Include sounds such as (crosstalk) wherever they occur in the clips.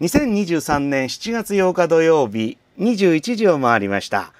2023年7月8日土曜日21時を回りました。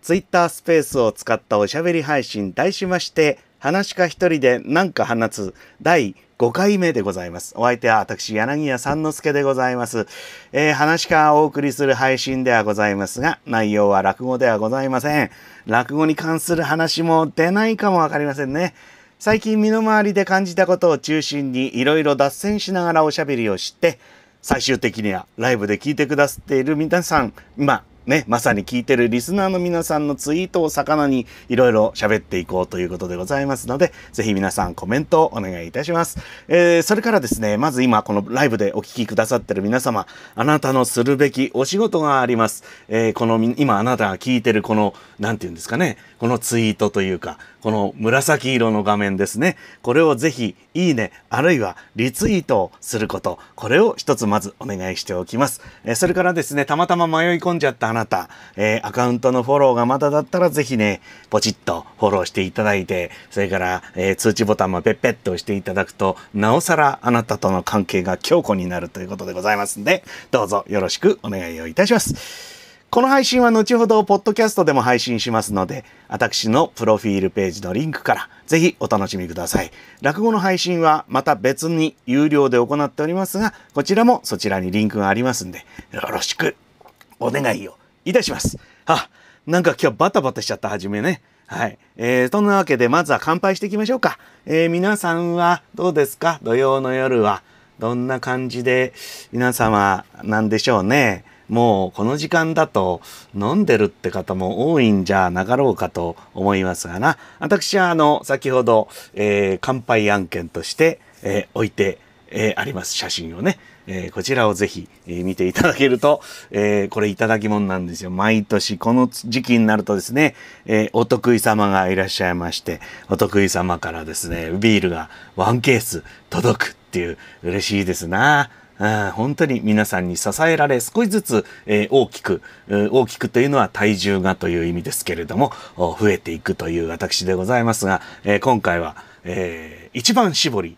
ツイッタースペースを使ったおしゃべり配信題しまして、話し家一人で何か放つ第5回目でございます。お相手は私、柳谷三之助でございます。えー、話かお送りする配信ではございますが、内容は落語ではございません。落語に関する話も出ないかもわかりませんね。最近身の回りで感じたことを中心にいろいろ脱線しながらおしゃべりをして、最終的にはライブで聞いてくださっている皆さん、今ね、まさに聞いてるリスナーの皆さんのツイートを魚にいろいろ喋っていこうということでございますので、ぜひ皆さんコメントをお願いいたします。えー、それからですね、まず今このライブでお聴きくださってる皆様、あなたのするべきお仕事があります。えー、この今あなたが聞いてるこの、なんて言うんですかね、このツイートというか、この紫色の画面ですね。これをぜひ、いいね、あるいはリツイートをすること。これを一つまずお願いしておきます。えそれからですね、たまたま迷い込んじゃったあなた、えー、アカウントのフォローがまだだったらぜひね、ポチッとフォローしていただいて、それから、えー、通知ボタンもペッペッと押していただくと、なおさらあなたとの関係が強固になるということでございますんで、どうぞよろしくお願いをいたします。この配信は後ほど、ポッドキャストでも配信しますので、私のプロフィールページのリンクから、ぜひお楽しみください。落語の配信はまた別に有料で行っておりますが、こちらもそちらにリンクがありますんで、よろしくお願いをいたします。あ、なんか今日バタバタしちゃった、はじめね。はい。えー、そんなわけで、まずは乾杯していきましょうか。えー、皆さんはどうですか土曜の夜は。どんな感じで、皆様なんでしょうね。もうこの時間だと飲んでるって方も多いんじゃなかろうかと思いますがな。私はあの、先ほど、えー、乾杯案件として、えー、置いて、えー、あります写真をね。えー、こちらをぜひ、えー、見ていただけると、えー、これいただき物なんですよ。毎年この時期になるとですね、えお得意様がいらっしゃいまして、お得意様からですね、ビールがワンケース届くっていう嬉しいですな。あ本当に皆さんに支えられ少しずつ、えー、大きく、大きくというのは体重がという意味ですけれども増えていくという私でございますが、えー、今回は、えー、一番絞り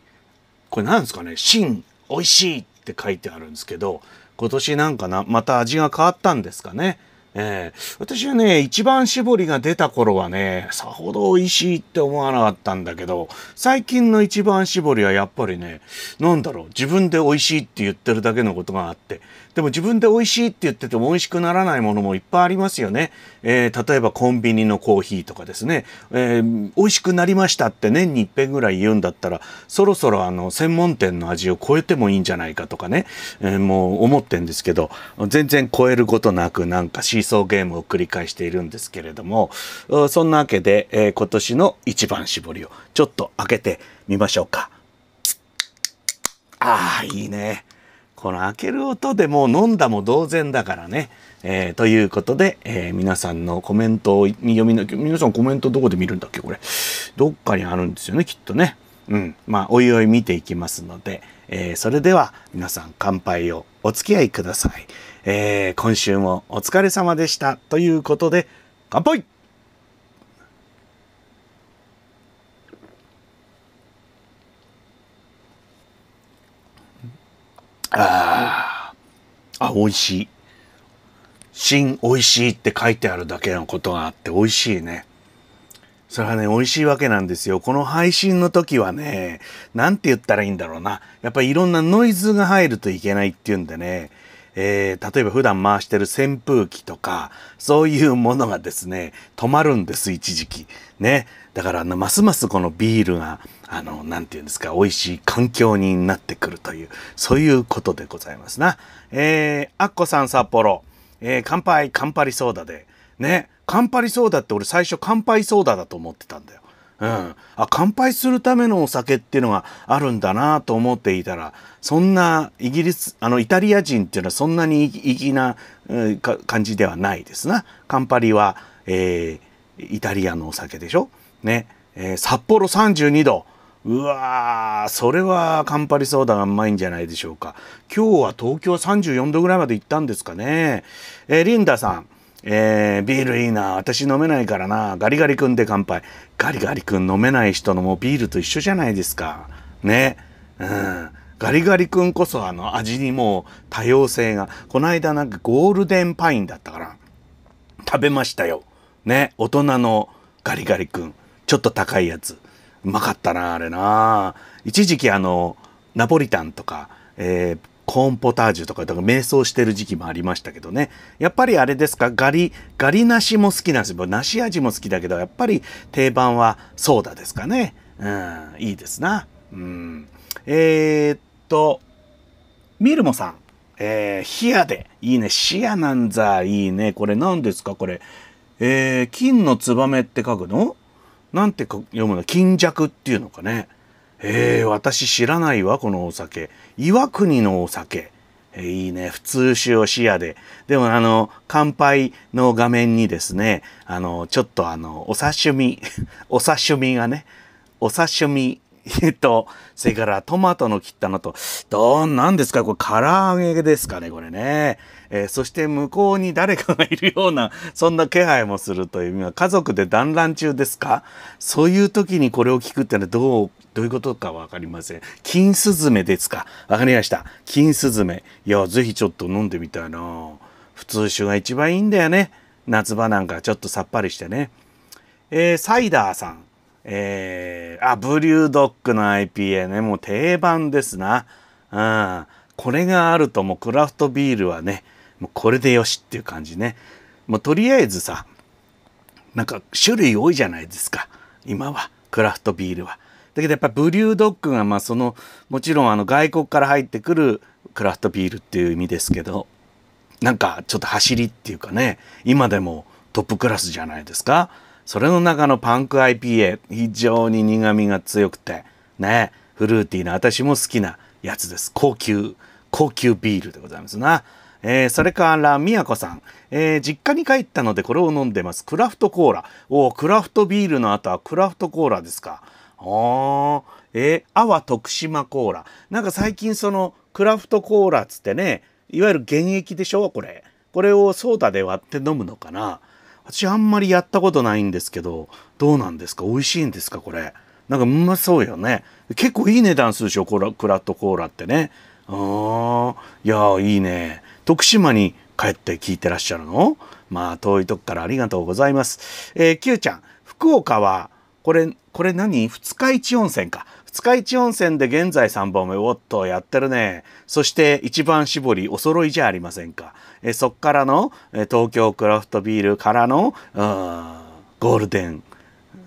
これなんですかね「新おいしい」って書いてあるんですけど今年なんかなまた味が変わったんですかね。えー、私はね、一番絞りが出た頃はね、さほど美味しいって思わなかったんだけど、最近の一番絞りはやっぱりね、なんだろう、自分で美味しいって言ってるだけのことがあって、でも自分で美味しいって言ってても美味しくならないものもいっぱいありますよね。えー、例えばコンビニのコーヒーとかですね、えー、美味しくなりましたって年に一遍ぐらい言うんだったら、そろそろあの、専門店の味を超えてもいいんじゃないかとかね、えー、もう思ってんですけど、全然超えることなくなんかシーソーゲームを繰り返しているんですけれども、そんなわけで、えー、今年の一番絞りをちょっと開けてみましょうか。ああ、いいね。この開ける音でもう飲んだも同然だからね。えー、ということで、えー、皆さんのコメントを読みなきゃ、皆さんコメントどこで見るんだっけこれ。どっかにあるんですよね、きっとね。うん。まあ、おいおい見ていきますので、えー、それでは皆さん乾杯をお付き合いください。え今週もお疲れ様でした。ということで、乾杯ああ、美味しい。新美味しいって書いてあるだけのことがあって美味しいね。それはね、美味しいわけなんですよ。この配信の時はね、なんて言ったらいいんだろうな。やっぱりいろんなノイズが入るといけないっていうんでね、えー、例えば普段回してる扇風機とか、そういうものがですね、止まるんです、一時期。ね。だから、ますますこのビールがあの、なんて言うんですか、美味しい環境になってくるという、そういうことでございますな。えー、アッコさん札幌、えー、乾杯、乾杯ソーダで。ね、乾杯ソーダって俺最初乾杯ソーダだと思ってたんだよ。うん、あ乾杯するためのお酒っていうのがあるんだなと思っていたらそんなイギリスあのイタリア人っていうのはそんなに粋な、うん、感じではないですな。乾杯は、えー、イタリアのお酒でしょ。ね、えー、札幌32度うわー、それはカンパリソーダがうまいんじゃないでしょうか。今日は東京34度ぐらいまで行ったんですかね。えー、リンダさん、えー、ビールいいな、私飲めないからな、ガリガリ君で乾杯。ガリガリ君飲めない人のもうビールと一緒じゃないですか。ね。うん。ガリガリ君こそあの味にもう多様性が。この間なんかゴールデンパインだったから、食べましたよ。ね。大人のガリガリ君。ちょっと高いやつ。うまかったな、あれな。一時期あの、ナポリタンとか、えー、コーンポタージュとか、だから瞑想してる時期もありましたけどね。やっぱりあれですか、ガリ、ガリなしも好きなんですよ。梨味も好きだけど、やっぱり定番はソーダですかね。うん、いいですな。うん。えー、っと、ミルモさん。えー、冷やで。いいね。視野なんざ。いいね。これ何ですかこれ。えー、金のツバメって書くのなんて読むの金弱っていうのかね。えー、私知らないわ、このお酒。岩国のお酒。えー、いいね。普通酒を視野で。でも、あの、乾杯の画面にですね、あの、ちょっとあの、お刺身、(laughs) お刺身がね、お刺身と、それからトマトの切ったのと、どん、なんですかこれ、唐揚げですかね、これね。えー、そして向こうに誰かがいるような、そんな気配もするという意味は、家族で団らん中ですかそういう時にこれを聞くってのはどう、どういうことかわかりません。金スズメですかわかりました。金スズメ。いや、ぜひちょっと飲んでみたいな普通酒が一番いいんだよね。夏場なんかちょっとさっぱりしてね。えー、サイダーさん。えー、あ、ブリュードッグの IPA ね。もう定番ですな。うん。これがあるともうクラフトビールはね、もうこれでよしっていう感じね。もうとりあえずさ、なんか種類多いじゃないですか。今は、クラフトビールは。だけどやっぱブリュードッグがまあそのもちろんあの外国から入ってくるクラフトビールっていう意味ですけどなんかちょっと走りっていうかね今でもトップクラスじゃないですかそれの中のパンク IPA 非常に苦みが強くてねフルーティーな私も好きなやつです高級高級ビールでございますなえー、それから、みやこさん。えー、実家に帰ったのでこれを飲んでます。クラフトコーラ。おクラフトビールの後はクラフトコーラですか。ああ、えー、阿波徳島コーラ。なんか最近その、クラフトコーラっつってね、いわゆる現役でしょこれ。これをソーダで割って飲むのかな私あんまりやったことないんですけど、どうなんですか美味しいんですかこれ。なんかうまそうよね。結構いい値段するでしょこれクラットコーラってね。ああ、いやいいね。徳島に帰って聞いてらっしゃるのまあ、遠いとこからありがとうございます。えー、Q ちゃん、福岡は、これ、これ何二日市温泉か。二日市温泉で現在3本目。おっと、やってるね。そして一番絞り、お揃いじゃありませんか。えー、そっからの、えー、東京クラフトビールからの、うん、ゴールデン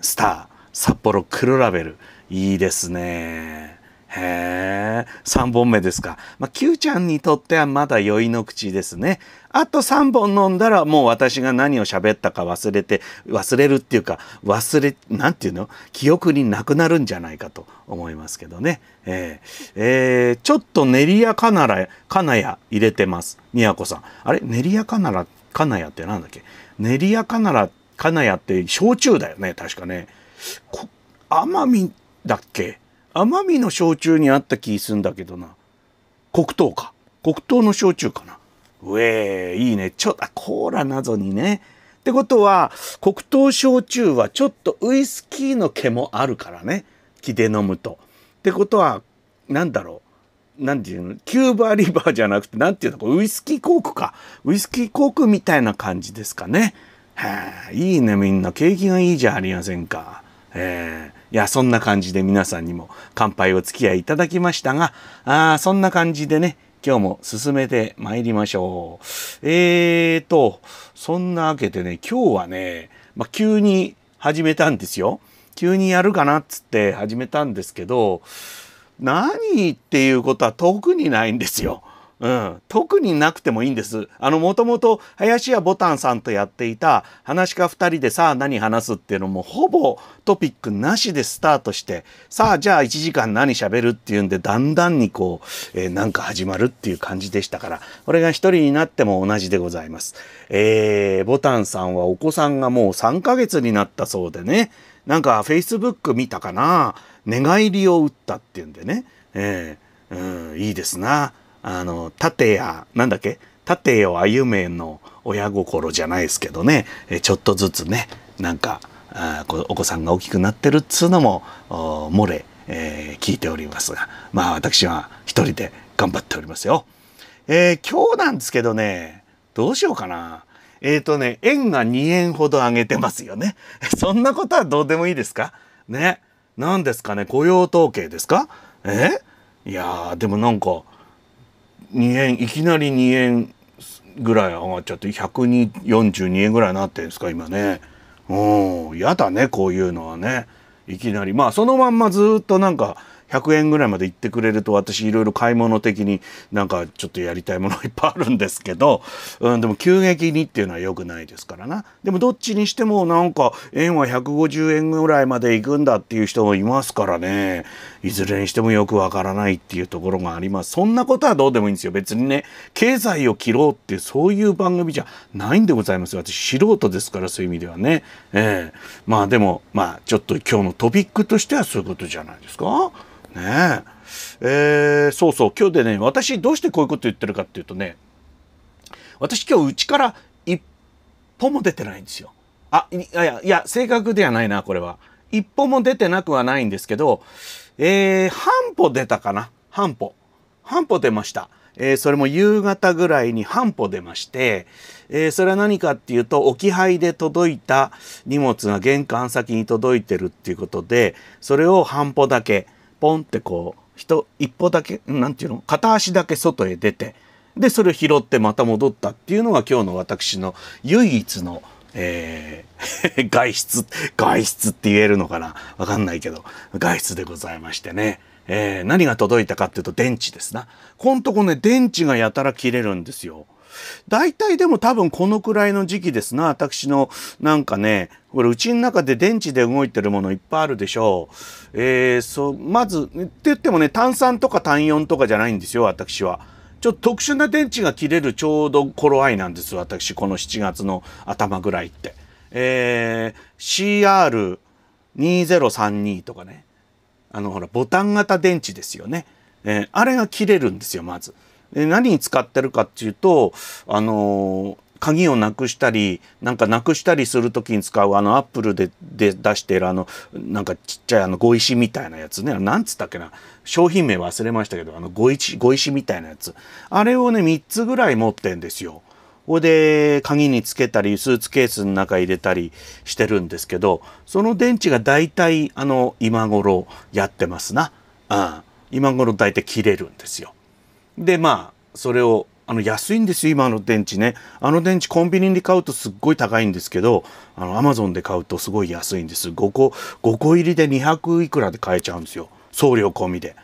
スター、札幌黒ラベル。いいですね。へえ、3本目ですか。まあ、Q ちゃんにとってはまだ酔いの口ですね。あと3本飲んだらもう私が何を喋ったか忘れて、忘れるっていうか、忘れ、なんていうの記憶になくなるんじゃないかと思いますけどね。えー、えー、ちょっと練りやかなら、かなや入れてます。宮子さん。あれ練りやかなら、かなやってなんだっけ練りやかなら、かなやって焼酎だよね、確かね。こ甘みだっけ奄美の焼酎にあった気すんだけどな黒糖か黒糖の焼酎かなうえー、いいねちょっと、コーラなどにねってことは黒糖焼酎はちょっとウイスキーの毛もあるからね気で飲むと。ってことはなんだろうなんていうのキューバーリバーじゃなくてなんていうのウイスキーコークかウイスキーコークみたいな感じですかね。はへいいねみんな景気がいいじゃありませんか。えいや、そんな感じで皆さんにも乾杯お付き合いいただきましたが、あそんな感じでね、今日も進めて参りましょう。えーと、そんなわけでね、今日はね、まあ、急に始めたんですよ。急にやるかなっつって始めたんですけど、何っていうことは遠くにないんですよ。うん、特になくてもいいんです。あの、もともと林家ぼたんさんとやっていた話家2人でさあ何話すっていうのもほぼトピックなしでスタートして、さあじゃあ1時間何喋るっていうんでだんだんにこう、えー、なんか始まるっていう感じでしたから、これが1人になっても同じでございます。えー、ぼたんさんはお子さんがもう3ヶ月になったそうでね、なんか Facebook 見たかな、寝返りを打ったっていうんでね、えー、うん、いいですな。あの、盾や、なんだっけ縦よ歩めの親心じゃないですけどね、えちょっとずつね、なんか、あお子さんが大きくなってるっつうのも、漏れ、えー、聞いておりますが、まあ私は一人で頑張っておりますよ。えー、今日なんですけどね、どうしようかな。えっ、ー、とね、円が2円ほど上げてますよね。(laughs) そんなことはどうでもいいですかね。何ですかね、雇用統計ですかえいやー、でもなんか、2円いきなり2円ぐらい上がっちゃって142円ぐらいなってんですか今ねうんやだねこういうのはねいきなりまあそのまんまずっとなんか100円ぐらいまで行ってくれると私いろいろ買い物的になんかちょっとやりたいものいっぱいあるんですけど、(laughs) うん、でも急激にっていうのは良くないですからな。でもどっちにしてもなんか円は150円ぐらいまで行くんだっていう人もいますからね。いずれにしてもよくわからないっていうところがあります。そんなことはどうでもいいんですよ。別にね、経済を切ろうってそういう番組じゃないんでございます。私素人ですからそういう意味ではね。ええー、まあでも、まあちょっと今日のトピックとしてはそういうことじゃないですか。ねええー、そうそう今日でね私どうしてこういうこと言ってるかっていうとね私今日うちから一歩も出てないんですよ。あいやいや正確ではないなこれは。一歩も出てなくはないんですけど、えー、半歩出たかな半歩。半歩出ました。えー、それも夕方ぐらいに半歩出まして、えー、それは何かっていうと置き配で届いた荷物が玄関先に届いてるっていうことでそれを半歩だけ、ポンってこう人一歩だけ何て言うの片足だけ外へ出てでそれを拾ってまた戻ったっていうのが今日の私の唯一の、えー、(laughs) 外出外出って言えるのかなわかんないけど外出でございましてね。えー、何が届いたかっていうと電池ですな。こんとこね電池がやたら切れるんですよ。大体でも多分このくらいの時期ですな。私のなんかね、これうちの中で電池で動いてるものいっぱいあるでしょう。えー、そう、まず、って言ってもね、炭酸とか単4とかじゃないんですよ、私は。ちょっと特殊な電池が切れるちょうど頃合いなんです私、この7月の頭ぐらいって。えー、CR2032 とかね。あの、ほら、ボタン型電池ですよね。えー、あれが切れるんですよ、まず。で何に使ってるかっていうと、あのー、鍵をなくしたり、なんかなくしたりするときに使う、あの、アップルでで出してる、あの、なんかちっちゃい、あの、碁石みたいなやつね。なんつったっけな。商品名忘れましたけど、あの、碁石、碁石みたいなやつ。あれをね、3つぐらい持ってんですよ。ここで鍵につけたり、スーツケースの中入れたりしてるんですけど、その電池が大体、あの、今頃やってますな。うん。今頃大体切れるんですよ。でまあそれをあの安いんですよ今の電池ねあの電池コンビニで買うとすっごい高いんですけどあのアマゾンで買うとすごい安いんです5個5個入りで200いくらで買えちゃうんですよ送料込みで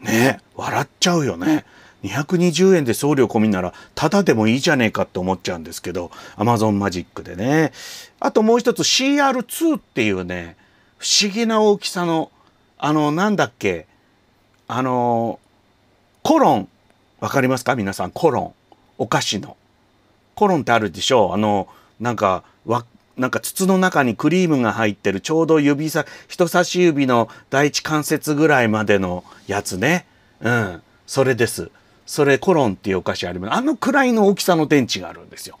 ね笑っちゃうよね220円で送料込みならタダでもいいじゃねえかって思っちゃうんですけどアマゾンマジックでねあともう一つ CR2 っていうね不思議な大きさのあのなんだっけあのコロンわかりますか皆さん、コロン。お菓子の。コロンってあるでしょあの、なんか、わ、なんか筒の中にクリームが入ってる、ちょうど指さ、人差し指の第一関節ぐらいまでのやつね。うん。それです。それ、コロンっていうお菓子あります。あのくらいの大きさの電池があるんですよ。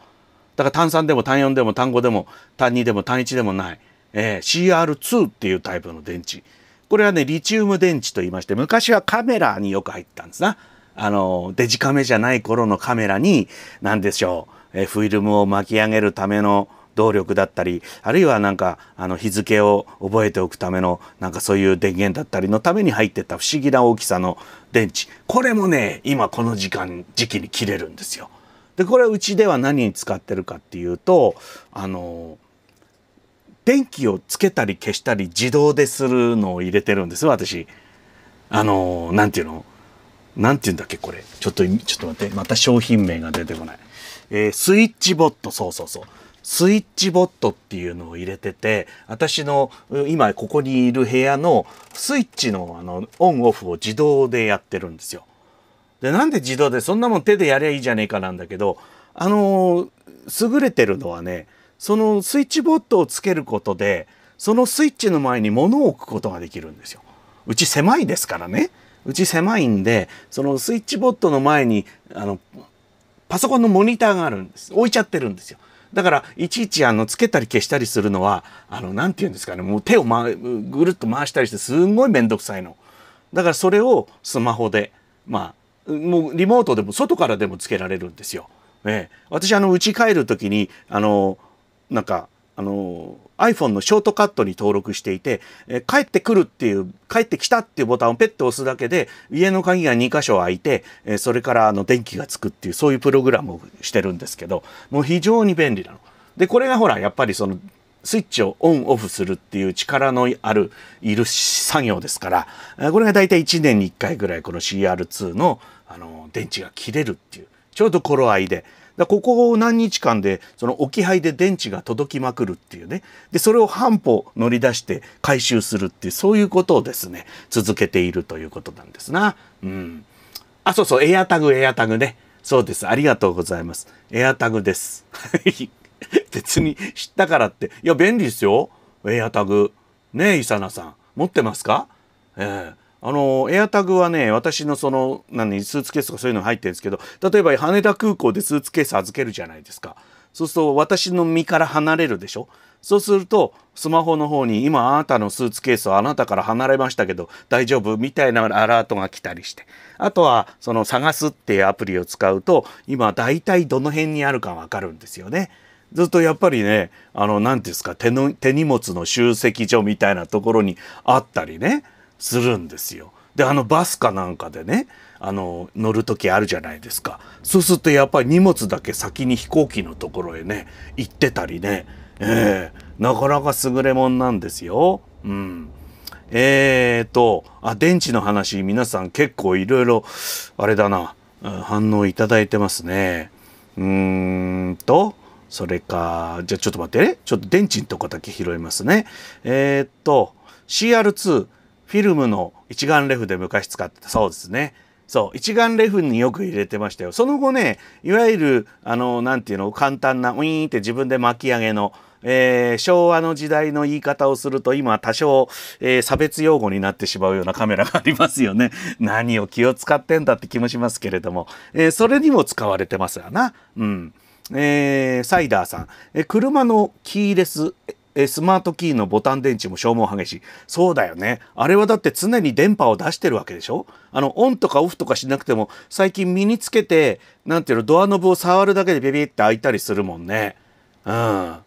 だから単3でも単4でも単5でも単2でも単1でもない。えー、CR2 っていうタイプの電池。これはね、リチウム電池と言いまして、昔はカメラによく入ったんですな。あの、デジカメじゃない頃のカメラに、何でしょう、えフィルムを巻き上げるための動力だったり、あるいはなんか、あの、日付を覚えておくための、なんかそういう電源だったりのために入ってた不思議な大きさの電池。これもね、今この時間、時期に切れるんですよ。で、これうちでは何に使ってるかっていうと、あの、電気をつけたり消したり自動でするのを入れてるんです、私。あの、なんていうのなんて言うんだっけ、これ。ちょっと、ちょっと待って。また商品名が出てこない。えー、スイッチボット。そうそうそう。スイッチボットっていうのを入れてて、私の今ここにいる部屋のスイッチのあのオンオフを自動でやってるんですよ。で、なんで自動でそんなもん手でやりゃいいじゃねえかなんだけど、あのー、優れてるのはね、そのスイッチボットをつけることで、そのスイッチの前に物を置くことができるんですよ。うち狭いですからね。うち狭いんで、そのスイッチボットの前に、あの、パソコンのモニターがあるんです。置いちゃってるんですよ。だから、いちいち、あの、つけたり消したりするのは、あの、なんて言うんですかね、もう手を、ま、ぐるっと回したりして、すんごいめんどくさいの。だから、それをスマホで、まあ、もうリモートでも、外からでもつけられるんですよ。ええ。私、あの、家帰るときに、あの、なんか、あの、iPhone のショートカットに登録していて、え帰ってくるっていう、帰ってきたっていうボタンをペッて押すだけで、家の鍵が2箇所開いて、えそれからあの電気がつくっていう、そういうプログラムをしてるんですけど、もう非常に便利なの。で、これがほら、やっぱりその、スイッチをオンオフするっていう力のある、いる作業ですから、これが大体1年に1回ぐらいこの CR2 の、あの、電池が切れるっていう、ちょうど頃合いで、だここを何日間でその置き配で電池が届きまくるっていうねでそれを半歩乗り出して回収するっていうそういうことをですね続けているということなんですな。うん、あそうそうエアタグエアタグねそうですありがとうございますエアタグです。(laughs) 別に知ったからっていや便利ですよエアタグねえイサナさん持ってますか、えーあの、エアタグはね、私のその、何、スーツケースとかそういうの入ってるんですけど、例えば羽田空港でスーツケース預けるじゃないですか。そうすると、私の身から離れるでしょそうすると、スマホの方に、今あなたのスーツケースはあなたから離れましたけど、大丈夫みたいなアラートが来たりして。あとは、その探すっていうアプリを使うと、今大体どの辺にあるかわかるんですよね。ずっとやっぱりね、あの、何て言うんですか手の、手荷物の集積所みたいなところにあったりね。するんですよ。であのバスかなんかでねあの乗る時あるじゃないですかそうするとやっぱり荷物だけ先に飛行機のところへね行ってたりね、えー、なかなか優れもんなんですよ。うんえーと、あ、電池の話、皆さん結構いろいろ、あれだな、反応いただいてますね。うーんと、それか、じゃあちょっと待ってね。ちょっと電池のとこだけ拾いますね。えー、っと、CR2、フィルムの一眼レフで昔使ってたそうですね。そう、一眼レフによく入れてましたよ。その後ね、いわゆる、あの、なんていうの、簡単な、ウィーンって自分で巻き上げの、えー、昭和の時代の言い方をすると今多少、えー、差別用語になってしまうようなカメラがありますよね。(laughs) 何を気を使ってんだって気もしますけれども、えー、それにも使われてますわな。うん。えー、サイダーさん、え車のキーレスえスマートキーのボタン電池も消耗激しい。そうだよね。あれはだって常に電波を出してるわけでしょあの、オンとかオフとかしなくても、最近身につけて、なんていうの、ドアノブを触るだけでビビって開いたりするもんね。うん。あ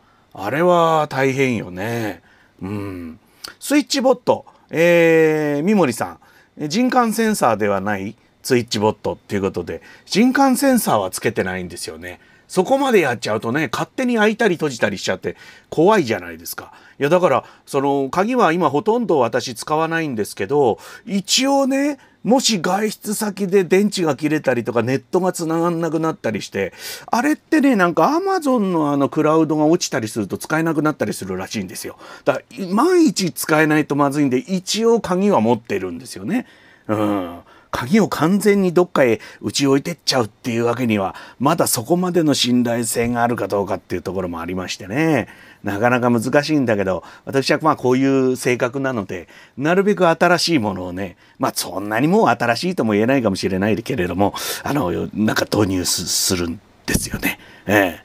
れは大変よね。うん。スイッチボット。えー、三森さん。人感センサーではないスイッチボットっていうことで、人感センサーはつけてないんですよね。そこまでやっちゃうとね、勝手に開いたり閉じたりしちゃって怖いじゃないですか。いや、だから、その、鍵は今ほとんど私使わないんですけど、一応ね、もし外出先で電池が切れたりとかネットが繋がんなくなったりして、あれってね、なんか Amazon のあのクラウドが落ちたりすると使えなくなったりするらしいんですよ。だから、万一使えないとまずいんで、一応鍵は持ってるんですよね。うん。鍵を完全にどっかへ打ち置いてっちゃうっていうわけには、まだそこまでの信頼性があるかどうかっていうところもありましてね。なかなか難しいんだけど、私はまあこういう性格なので、なるべく新しいものをね、まあそんなにもう新しいとも言えないかもしれないけれども、あの、なんか導入するんですよね。え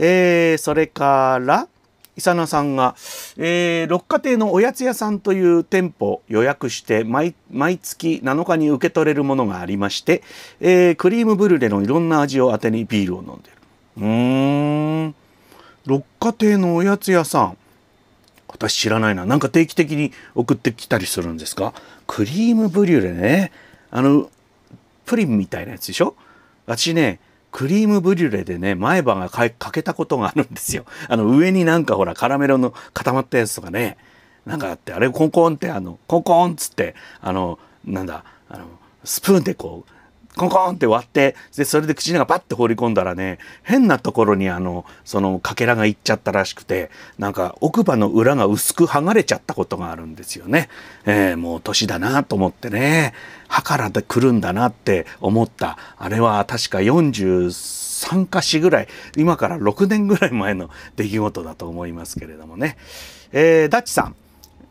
ええー、それから、イサナさんが、えー、六花亭のおやつ屋さんという店舗予約して毎月7日に受け取れるものがありまして、えー、クリームブリュレのいろんな味を当てにビールを飲んでる。うーん六花亭のおやつ屋さん私知らないななんか定期的に送ってきたりするんですかクリームブリュレねあのプリンみたいなやつでしょ私ねクリームブリュレでね、前歯がかけたことがあるんですよ。(laughs) あの、上になんかほら、カラメルの固まったやつとかね、なんかあって、あれコンコンって、あの、コンコンっつって、あの、なんだ、あの、スプーンでこう、コンコンって割ってでそれで口の中パッて放り込んだらね変なところにあのそのかけらがいっちゃったらしくてなんか奥歯の裏が薄く剥がれちゃったことがあるんですよね、えー、もう年だなと思ってね歯からで来るんだなって思ったあれは確か43かしぐらい今から6年ぐらい前の出来事だと思いますけれどもね、えー、ダッチさん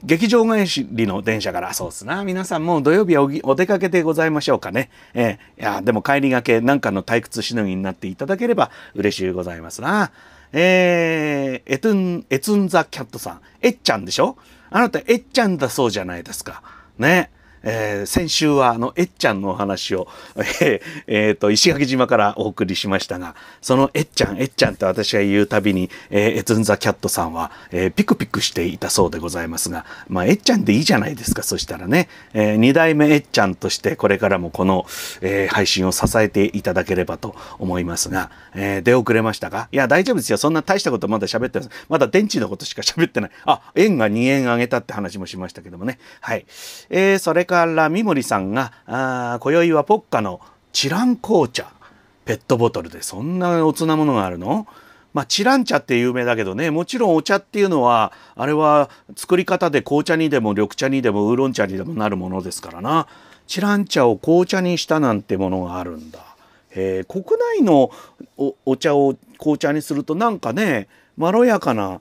劇場しりの電車から、そうっすな。皆さんもう土曜日はお出かけでございましょうかね。えー、いや、でも帰りがけなんかの退屈しのぎになっていただければ嬉しいございますな。えー、エトゥン、エツンザキャットさん。えっちゃんでしょあなた、えっちゃんだそうじゃないですか。ね。えー、先週はあのえっちゃんのお話を、(laughs) えーえーと、石垣島からお送りしましたがそのえっちゃんえっちゃんって私が言うたびに、えー、エツンザキャットさんは、えー、ピクピクしていたそうでございますが、まあ、えっちゃんでいいじゃないですかそしたらね、えー、2代目えっちゃんとしてこれからもこの、えー、配信を支えていただければと思いますが、えー、出遅れましたがいや大丈夫ですよそんな大したことまだ喋ってませまだ電池のことしか喋ってないあ円が2円上げたって話もしましたけどもねはい、えー、それから三森さんがあ今宵はポッカのチラン紅茶ペットボトルでそんなおつなものがあるのまあ、チラン茶って有名だけどねもちろんお茶っていうのはあれは作り方で紅茶にでも緑茶にでもウーロン茶にでもなるものですからなチラン茶を紅茶にしたなんてものがあるんだ。えー、国内のお茶を紅茶にするとなんかねまろやかな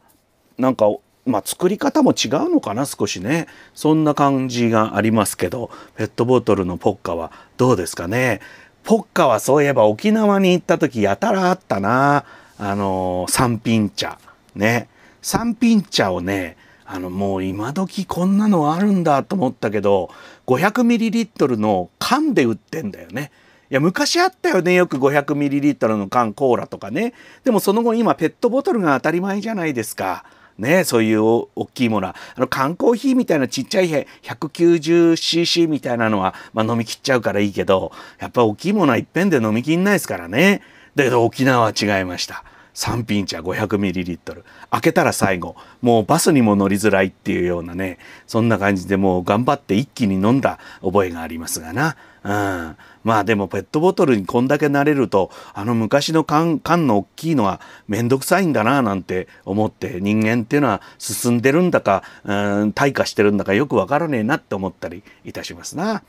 なんかまあ、作り方も違うのかな少しねそんな感じがありますけどペットボトルのポッカはどうですかねポッカはそういえば沖縄に行った時やたらあったなあのー、三品茶ね三品茶をねあのもう今時こんなのあるんだと思ったけど 500ml の缶で売ってんだよね。いや昔あったよねよく 500ml の缶コーラとかねでもその後今ペットボトルが当たり前じゃないですか。ね、そういう大きいものはあの缶コーヒーみたいなちっちゃい 190cc みたいなのは、まあ、飲みきっちゃうからいいけどやっぱ大きいものはいっぺんで飲みきんないですからねだけど沖縄は違いました。3ピンチ 500ml 開けたら最後もうバスにも乗りづらいっていうようなねそんな感じでもう頑張って一気に飲んだ覚えがありますがなうんまあでもペットボトルにこんだけ慣れると、あの昔の缶、缶の大きいのはめんどくさいんだななんて思って人間っていうのは進んでるんだか、うん、退化してるんだかよくわからねえなって思ったりいたしますな。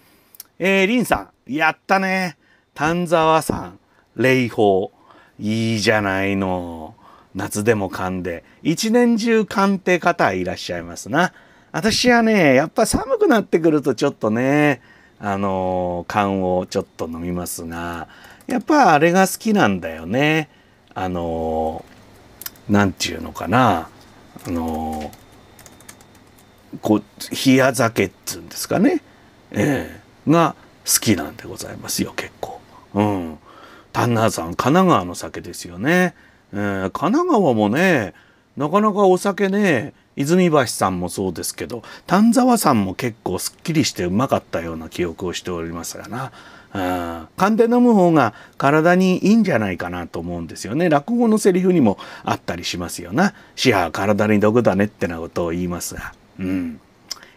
えー、リンさん、やったね。丹沢山、霊峰。いいじゃないの。夏でも噛んで。一年中噛んって方いらっしゃいますな。私はね、やっぱ寒くなってくるとちょっとね、あの缶をちょっと飲みますがやっぱあれが好きなんだよねあの何て言うのかなあのこう冷や酒っつうんですかね、えー、が好きなんでございますよ結構。うん。丹那さん神奈川の酒ですよね、えー、神奈川もねなかなかお酒ね泉橋さんもそうですけど丹沢さんも結構すっきりしてうまかったような記憶をしておりますがな。勘で飲む方が体にいいんじゃないかなと思うんですよね。落語のセリフにもあったりしますよな。死は体に毒だねってなことを言いますが。うん。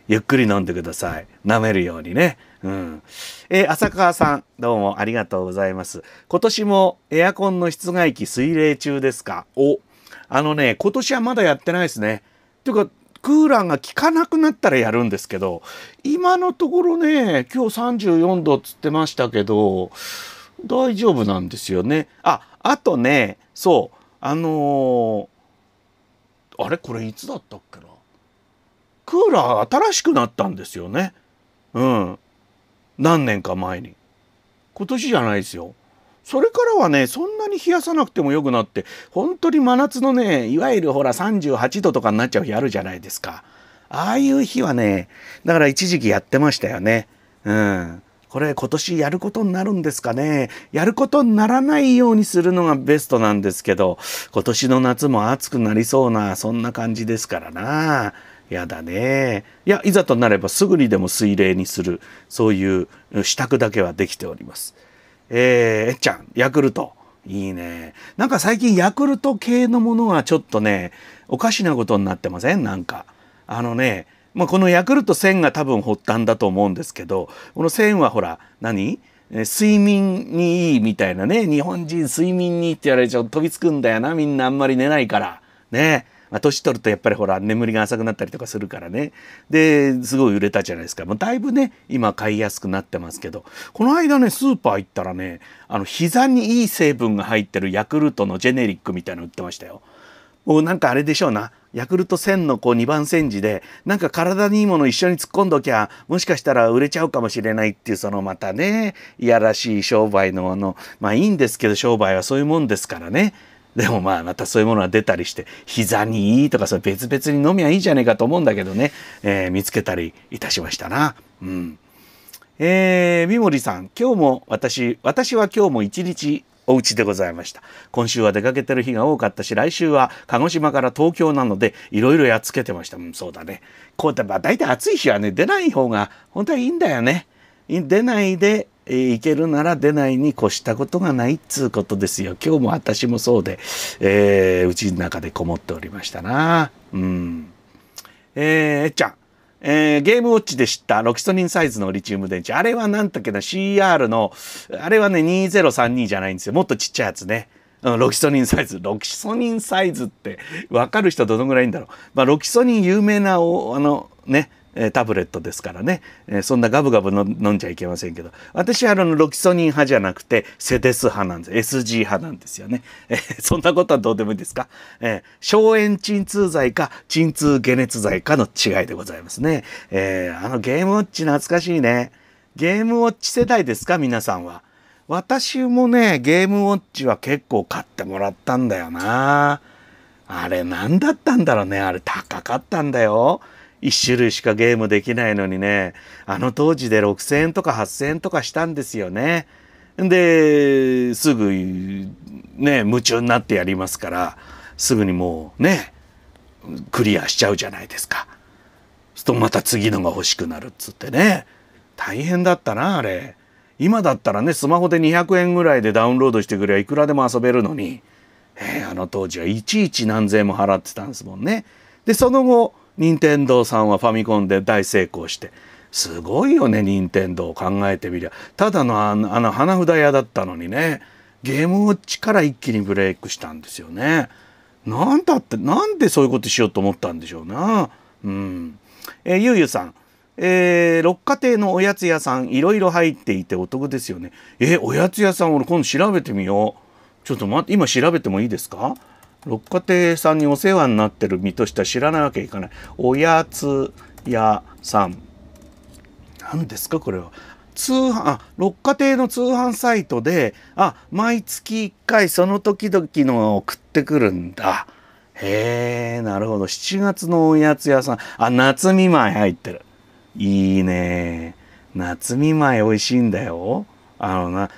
ゆっくり飲んでください。舐めるようにね。うん。え浅川さん、どうもありがとうございます。今年もエアコンの室外機水冷中ですかお、あのね、今年はまだやってないですね。ていうかクーラーが効かなくなったらやるんですけど今のところね今日34度っつってましたけど大丈夫なんですよね。ああとねそうあのー、あれこれいつだったっけなクーラー新しくなったんですよね。うん何年か前に今年じゃないですよ。それからはね、そんなに冷やさなくてもよくなって、本当に真夏のね、いわゆるほら38度とかになっちゃう日あるじゃないですか。ああいう日はね、だから一時期やってましたよね。うん。これ今年やることになるんですかねやることにならないようにするのがベストなんですけど今年の夏も暑くなりそうなそんな感じですからなやだねいやいざとなればすぐにでも水冷にするそういう支度だけはできておりますえー、えっちゃん、ヤクルト。いいね。なんか最近ヤクルト系のものがちょっとね、おかしなことになってませんなんか。あのね、まあ、このヤクルト1000が多分発端だと思うんですけど、この1000はほら、何睡眠にいいみたいなね、日本人睡眠にいって言われちゃう飛びつくんだよな、みんなあんまり寝ないから。ね。まあ、年取るとやっぱりほら眠りが浅くなったりとかするからねですごい売れたじゃないですか、まあ、だいぶね今買いやすくなってますけどこの間ねスーパー行ったらねあの膝にいい成分が入ってるヤクルトのジェネリックみたいなの売ってましたよ。もうなんかあれでしょうなヤクルト1000のこう2番煎じでなんか体にいいもの一緒に突っ込んどきゃもしかしたら売れちゃうかもしれないっていうそのまたねいやらしい商売のあのまあいいんですけど商売はそういうもんですからね (laughs) でもまあまたそういうものが出たりして膝にいいとかそれ別々に飲みゃいいじゃねえかと思うんだけどね、えー、見つけたりいたしましたな。うんえー、三森さん今日も私私は今日も一日お家でございました今週は出かけてる日が多かったし来週は鹿児島から東京なのでいろいろやっつけてました、うん、そうだねこうだ、まあ、大体暑い日はね出ない方が本当はいいんだよね出ないで行けるなら出ないに越したことがないっつうことですよ。今日も私もそうで、えー、うちの中でこもっておりましたな。うん。えー、えっちゃん。えー、ゲームウォッチで知ったロキソニンサイズのリチウム電池。あれはなんだっけな、CR の、あれはね、2032じゃないんですよ。もっとちっちゃいやつね。うん、ロキソニンサイズ。ロキソニンサイズって、わかる人どのぐらいいんだろう。まあ、ロキソニン有名な、あの、ね、えタブレットですからね、えそんなガブガブ飲んじゃいけませんけど私はあのロキソニン派じゃなくてセデス派なんです SG 派なんですよね、えそんなことはどうでもいいですか、え消炎鎮痛剤か鎮痛解熱剤かの違いでございますね、えあのゲームウォッチ懐かしいねゲームウォッチ世代ですか皆さんは私もねゲームウォッチは結構買ってもらったんだよなあれ何だったんだろうねあれ高かったんだよ1種類しかゲームできないのにね、あの当時で6000円とか8000円とかしたんですよね。で、すぐ、ね、夢中になってやりますから、すぐにもうね、クリアしちゃうじゃないですか。すとまた次のが欲しくなるっつってね。大変だったな、あれ。今だったらね、スマホで200円ぐらいでダウンロードしてくれはいくらでも遊べるのに、えー、あの当時はいちいち何千円も払ってたんですもんね。で、その後、任天堂さんはファミコンで大成功してすごいよね任天堂考えてみりゃただのあの花札屋だったのにねゲームウォッチから一気にブレイクしたんですよね。なんだってなんでそういうことしようと思ったんでしょうな。うん、えゆうゆうさんえー、六花亭のおやつ屋さんいろいろ入っていてお得ですよね。えー、おやつ屋さん俺今度調べてみよう。ちょっと待って今調べてもいいですか六花亭さんにお世話になってる身としては知らないわけいかない。おやつ屋さん。何ですかこれは。通販、あ、六花亭の通販サイトで、あ、毎月1回その時々の送ってくるんだ。へえ、なるほど。7月のおやつ屋さん。あ、夏見舞い入ってる。いいね。夏見舞い美味しいんだよ。あのな、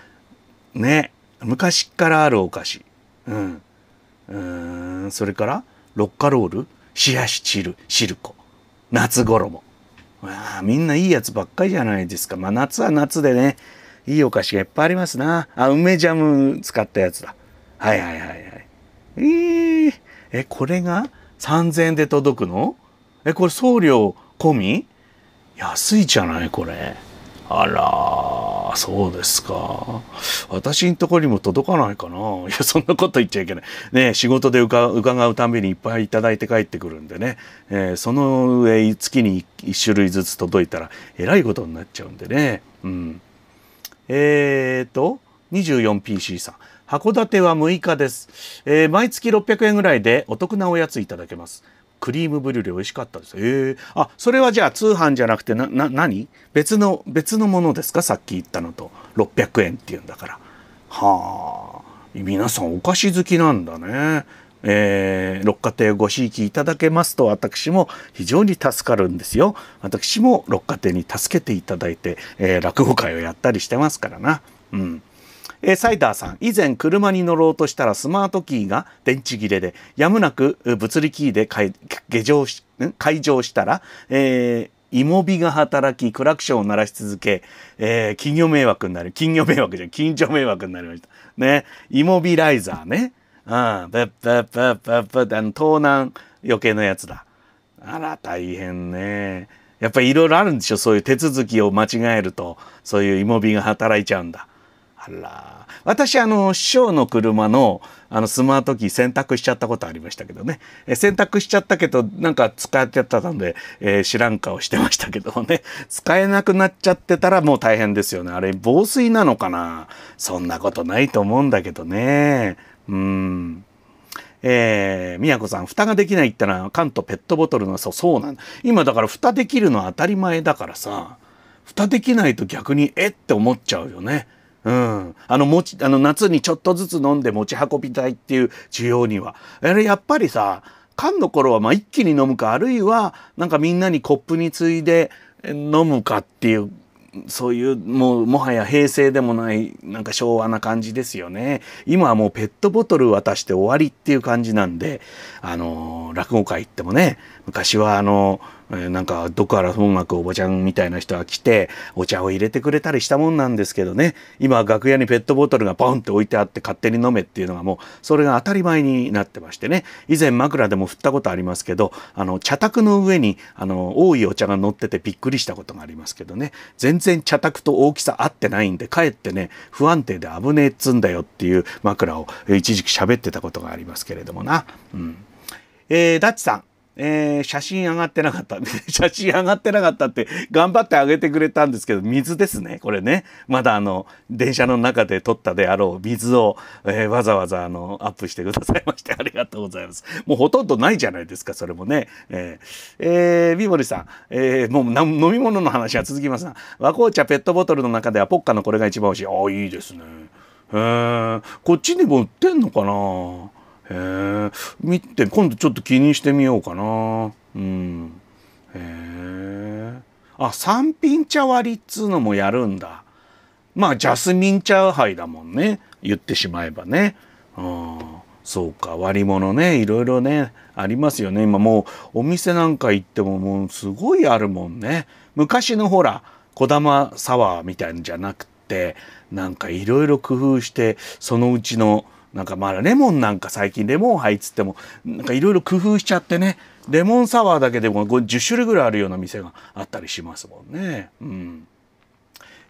ね。昔からあるお菓子。うん。うんそれからロッカロールシヤシチルシルコ夏衣もあみんないいやつばっかりじゃないですかまあ夏は夏でねいいお菓子がいっぱいありますなあ梅ジャム使ったやつだはいはいはいはいえー、えこれが3,000円で届くのえこれ送料込み安いじゃないこれ。あら、そうですか。私んとこにも届かないかな。いや、そんなこと言っちゃいけない。ね仕事で伺うためにいっぱいいただいて帰ってくるんでね。えー、その上、月に 1, 種類ずつ届いたら、えらいことになっちゃうんでね。うん。えー、っと、24PC さん。函館は6日です。えー、毎月600円ぐらいでお得なおやついただけます。クリームブリュレ美味しかったです。えー、あ、それはじゃあ通販じゃなくてな、な、何別の、別のものですかさっき言ったのと。600円っていうんだから。はあ。皆さんお菓子好きなんだね。えー、六花亭ご贔屓いただけますと私も非常に助かるんですよ。私も六花亭に助けていただいて、えー、落語会をやったりしてますからな。うん。えー、サイダーさん以前車に乗ろうとしたらスマートキーが電池切れでやむなく物理キーで解乗し解錠したら、えー芋火が働き、クラクションを鳴らし続け、えー、金魚迷惑になる。金魚迷惑じゃん。金魚迷惑になりました。ね。芋火ライザーね。うん。ブッブッブッブッブッあの、盗難余計なやつだ。あら、大変ね。やっぱりいろいろあるんでしょそういう手続きを間違えると、そういう芋火が働いちゃうんだ。あら私あの師匠の車のあのスマートキー洗濯しちゃったことありましたけどね、え洗濯しちゃったけどなんか使っちゃったので、えー、知らん顔してましたけどね使えなくなっちゃってたらもう大変ですよねあれ防水なのかなそんなことないと思うんだけどねうんえー、宮子さん、蓋ができないってのは缶とペットボトルのそう、そうなん今だから蓋できるのは当たり前だからさ、蓋できないと逆にえって思っちゃうよね。うん、あの持ちあの夏にちょっとずつ飲んで持ち運びたいっていう需要にはあれやっぱりさ缶の頃はま一気に飲むかあるいはなんかみんなにコップに継いで飲むかっていうそういうもうもはや平成でもないなんか昭和な感じですよね今はもうペットボトル渡して終わりっていう感じなんであのー、落語会行ってもね昔はあのーなんかどこからともなくおばちゃんみたいな人が来てお茶を入れてくれたりしたもんなんですけどね今楽屋にペットボトルがポンって置いてあって勝手に飲めっていうのがもうそれが当たり前になってましてね以前枕でも振ったことありますけどあの茶卓の上にあの多いお茶が乗っててびっくりしたことがありますけどね全然茶卓と大きさ合ってないんでかえってね不安定で危ねえっつんだよっていう枕を一時期喋ってたことがありますけれどもな。うんえー、ダッチさんえー、写真上がってなかった。(laughs) 写真上がってなかったって頑張ってあげてくれたんですけど、水ですね、これね。まだあの、電車の中で撮ったであろう水を、えー、わざわざあの、アップしてくださいまして、(laughs) ありがとうございます。もうほとんどないじゃないですか、それもね。えー、えー、ビボリさん、えー、もう飲み物の話は続きますが、和紅茶ペットボトルの中ではポッカのこれが一番美味しい。ああ、いいですね。うー、こっちにも売ってんのかなへえ見て今度ちょっと気にしてみようかなうんへえあ三品茶割りっつうのもやるんだまあジャスミン茶杯だもんね言ってしまえばねうんそうか割り物ねいろいろねありますよね今もうお店なんか行ってももうすごいあるもんね昔のほら小玉サワーみたいんじゃなくてなんかいろいろ工夫してそのうちのなんかまあレモンなんか最近レモン入っつってもなんかいろいろ工夫しちゃってねレモンサワーだけでも10種類ぐらいあるような店があったりしますもんね。うん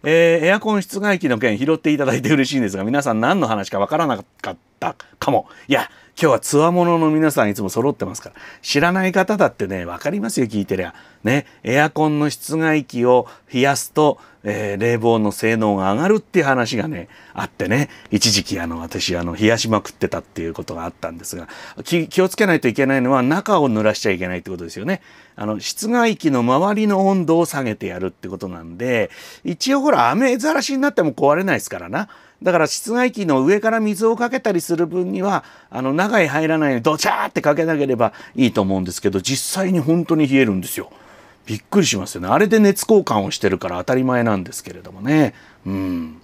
えー、エアコン室外機の件拾っていただいて嬉しいんですが皆さん何の話かわからなかったかもいや今日はつわものの皆さんいつも揃ってますから知らない方だってね分かりますよ聞いてりゃねエアコンの室外機を冷やすとえー、冷房の性能が上がるっていう話がね、あってね、一時期あの、私、あの、冷やしまくってたっていうことがあったんですが、気をつけないといけないのは中を濡らしちゃいけないってことですよね。あの、室外機の周りの温度を下げてやるってことなんで、一応ほら、雨ざらしになっても壊れないですからな。だから室外機の上から水をかけたりする分には、あの、中へ入らないようにドチャーってかけなければいいと思うんですけど、実際に本当に冷えるんですよ。びっくりしますよね。あれで熱交換をしてるから当たり前なんですけれどもね。うん。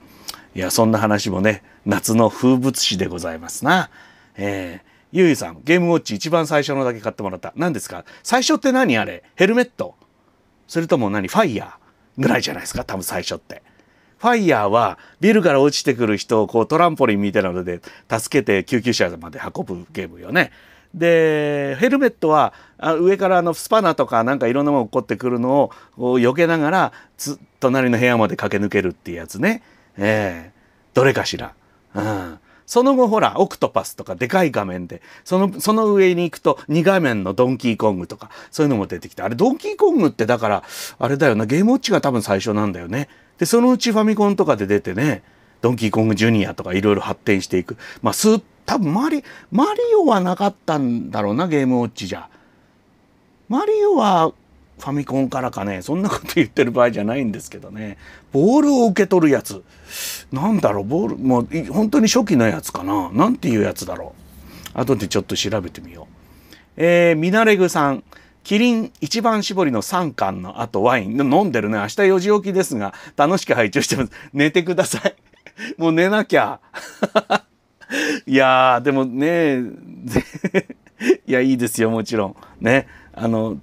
いや、そんな話もね、夏の風物詩でございますな。えー、ゆうゆさん、ゲームウォッチ一番最初のだけ買ってもらった。何ですか最初って何あれヘルメットそれとも何ファイヤーぐらいじゃないですか多分最初って。ファイヤーはビルから落ちてくる人をこうトランポリンみたいなので助けて救急車まで運ぶゲームよね。でヘルメットは上からあのスパナとかなんかいろんなもの起こってくるのを避けながら隣の部屋まで駆け抜けるっていうやつね、えー、どれかしら、うん、その後ほらオクトパスとかでかい画面でそのその上に行くと2画面のドンキーコングとかそういうのも出てきてあれドンキーコングってだからあれだよなゲームウォッチが多分最初なんだよねでそのうちファミコンとかで出てねドンキーコングジュニアとかいろいろ発展していく。まあ、す、多分マリ、マリオはなかったんだろうな、ゲームウォッチじゃ。マリオはファミコンからかね、そんなこと言ってる場合じゃないんですけどね。ボールを受け取るやつ。なんだろう、ボール、もう本当に初期のやつかな。なんていうやつだろう。後でちょっと調べてみよう。えー、ミナレグさん。キリン一番搾りの3巻の後ワイン。飲んでるね。明日4時起きですが、楽しく拝聴してます。寝てください。(laughs) もう寝なきゃ。(laughs) いやでもね、(laughs) いや、いいですよ、もちろん。ね。あの、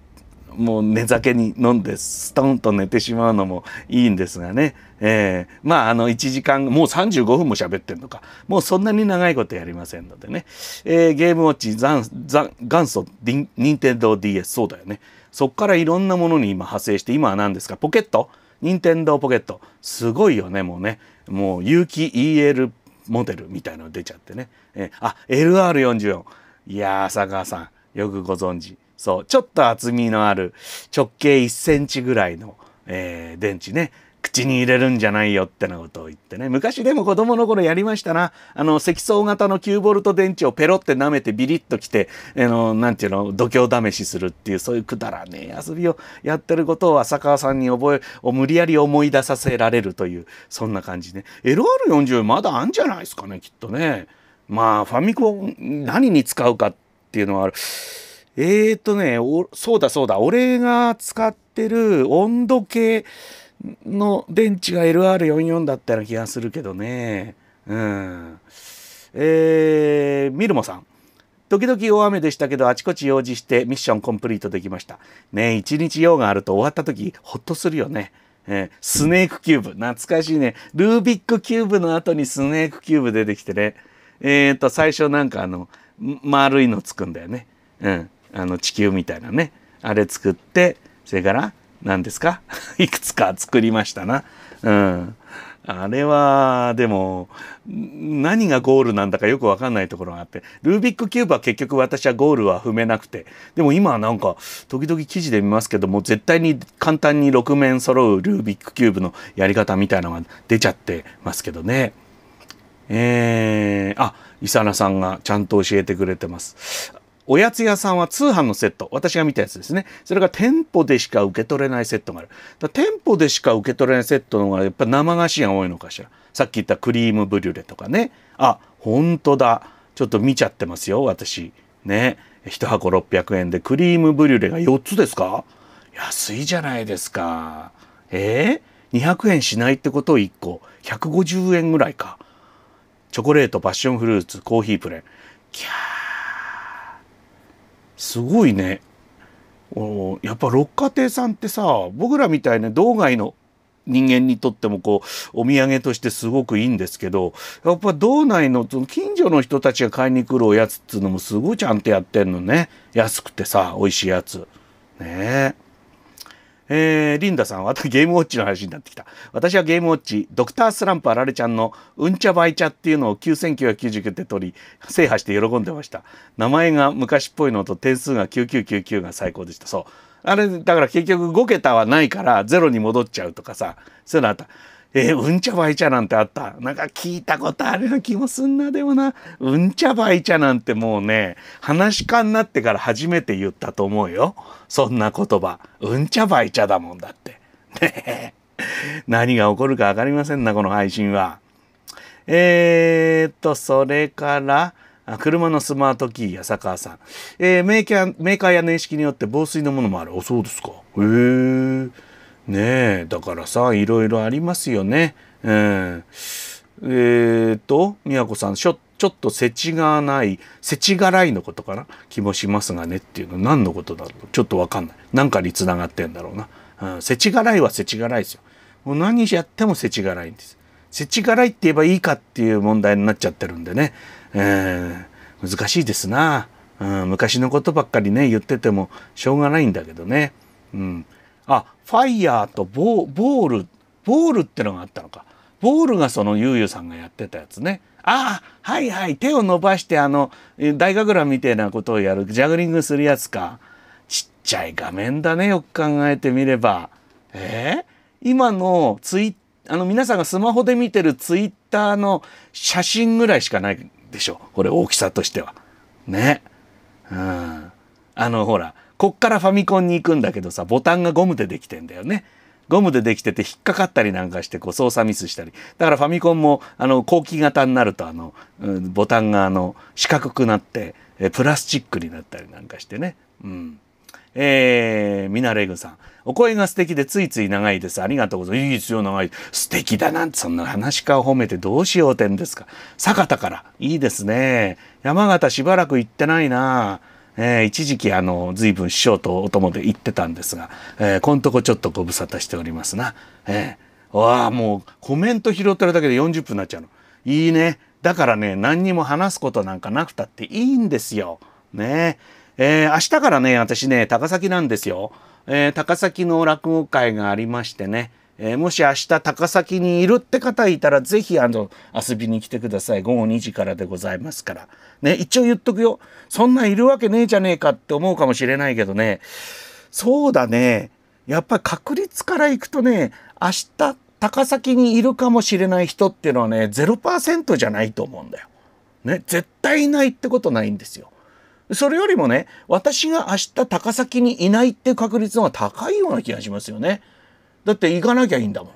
もう寝酒に飲んでストンと寝てしまうのもいいんですがね、えー、まああの1時間もう35分も喋ってんのかもうそんなに長いことやりませんのでね、えー、ゲームウォッチザン、元祖任天堂 DS そうだよねそっからいろんなものに今派生して今は何ですかポケット任天堂ポケットすごいよねもうねもう有機 EL モデルみたいなの出ちゃってね、えあ LR44 いやー浅川さんよくご存知そうちょっと厚みのある直径1センチぐらいの、えー、電池ね口に入れるんじゃないよってなことを言ってね。昔でも子供の頃やりましたな。あの、積層型の9ボルト電池をペロって舐めてビリッと来て、あの、なんていうの、度胸試しするっていう、そういうくだらねえ遊びをやってることを浅川さんに覚え、を無理やり思い出させられるという、そんな感じね。LR40 まだあんじゃないですかね、きっとね。まあ、ファミコン、何に使うかっていうのはある。えーとね、そうだそうだ、俺が使ってる温度計、の電池が LR44 だったような気がするけどね。うん。えー、ミルモさん。時々大雨でしたけど、あちこち用事してミッションコンプリートできました。ね一日用があると終わった時、ほっとするよね。えー、スネークキューブ。懐かしいね。ルービックキューブの後にスネークキューブ出てきてね。えっ、ー、と、最初なんかあの、丸いのつくんだよね。うん。あの、地球みたいなね。あれ作って、それから、何ですか (laughs) いくつか作りましたな。うん。あれは、でも、何がゴールなんだかよくわかんないところがあって、ルービックキューブは結局私はゴールは踏めなくて、でも今はなんか、時々記事で見ますけども、絶対に簡単に6面揃うルービックキューブのやり方みたいなのが出ちゃってますけどね。えー、あ、イサナさんがちゃんと教えてくれてます。おやつ屋さんは通販のセット、私が見たやつですね。それが店舗でしか受け取れないセットがある。だ店舗でしか受け取れないセットの方がやっぱ生菓子が多いのかしら。さっき言ったクリームブリュレとかね。あ、本当だ。ちょっと見ちゃってますよ、私。ね。1箱600円でクリームブリュレが4つですか安いじゃないですか。えー、200円しないってことを1個。150円ぐらいか。チョコレート、パッションフルーツ、コーヒープレン。キャー。すごいね。おやっぱ六花亭さんってさ僕らみたいな道外の人間にとってもこうお土産としてすごくいいんですけどやっぱ道内のその近所の人たちが買いに来るおやつっつうのもすごいちゃんとやってんのね安くてさ美味しいやつねえ。えー、リンダさんはゲームウォッチの話になってきた。私はゲームウォッチ、ドクタースランプあられちゃんのうんちゃばいちゃっていうのを9999って取り、制覇して喜んでました。名前が昔っぽいのと点数が9999が最高でした。そう。あれ、だから結局5桁はないから0に戻っちゃうとかさ、そういうのあった。えー、うんちゃばいちゃなんてあったなんか聞いたことあるような気もすんなでもなうんちゃばいちゃなんてもうね話し家になってから初めて言ったと思うよそんな言葉うんちゃばいちゃだもんだってね何が起こるか分かりませんなこの配信はえー、っとそれから車のスマートキー浅川さん、えー、メーカーメーカーや年式によって防水のものもあるおそうですかへえねえだからさいろいろありますよね。うん、えー、っと宮子さんちょっとせちがないせちがらいのことかな気もしますがねっていうの何のことだろうちょっと分かんない何かにつながってんだろうな、うん、せちがらいはせちがらいですよもう何やってもせちがらいんですせちがらいって言えばいいかっていう問題になっちゃってるんでね、えー、難しいですな、うん、昔のことばっかりね言っててもしょうがないんだけどねうんあファイヤーとボボールボールってのがあったのかボールがそのゆうゆうさんがやってたやつねああはいはい手を伸ばしてあの大学欄みたいなことをやるジャグリングするやつかちっちゃい画面だねよく考えてみればえー、今のツイあの皆さんがスマホで見てるツイッターの写真ぐらいしかないでしょこれ大きさとしてはねうんあのほらこっからファミコンに行くんだけどさボタンがゴムでできてんだよね。ゴムでできてて引っかかったりなんかしてこう操作ミスしたりだからファミコンもあの後期型になるとあの、うん、ボタンがあの四角くなってえプラスチックになったりなんかしてね。うんえー、ミナレグさん。お声が素敵でついつい長いです。ありがとうございます。いいですよ、長い。素敵だなんて、そんな話かを褒めてどうしようてんですか。坂田から。いいですね。山形しばらく行ってないな。えー、一時期あの随分師匠とお供で行ってたんですが、えー、このとこちょっとご無沙汰しておりますな。えー、わあもうコメント拾ってるだけで40分になっちゃうの。いいね。だからね何にも話すことなんかなくたっていいんですよ。ねえー、明日からね私ね高崎なんですよ。えー、高崎の落語会がありましてね、えー、もし明日高崎にいるって方いたら、ぜひ、あの、遊びに来てください。午後2時からでございますから。ね、一応言っとくよ。そんないるわけねえじゃねえかって思うかもしれないけどね。そうだね。やっぱり確率からいくとね、明日高崎にいるかもしれない人っていうのはね、0%じゃないと思うんだよ。ね、絶対いないってことないんですよ。それよりもね、私が明日高崎にいないっていう確率の方が高いような気がしますよね。だって行かなきゃいいんだも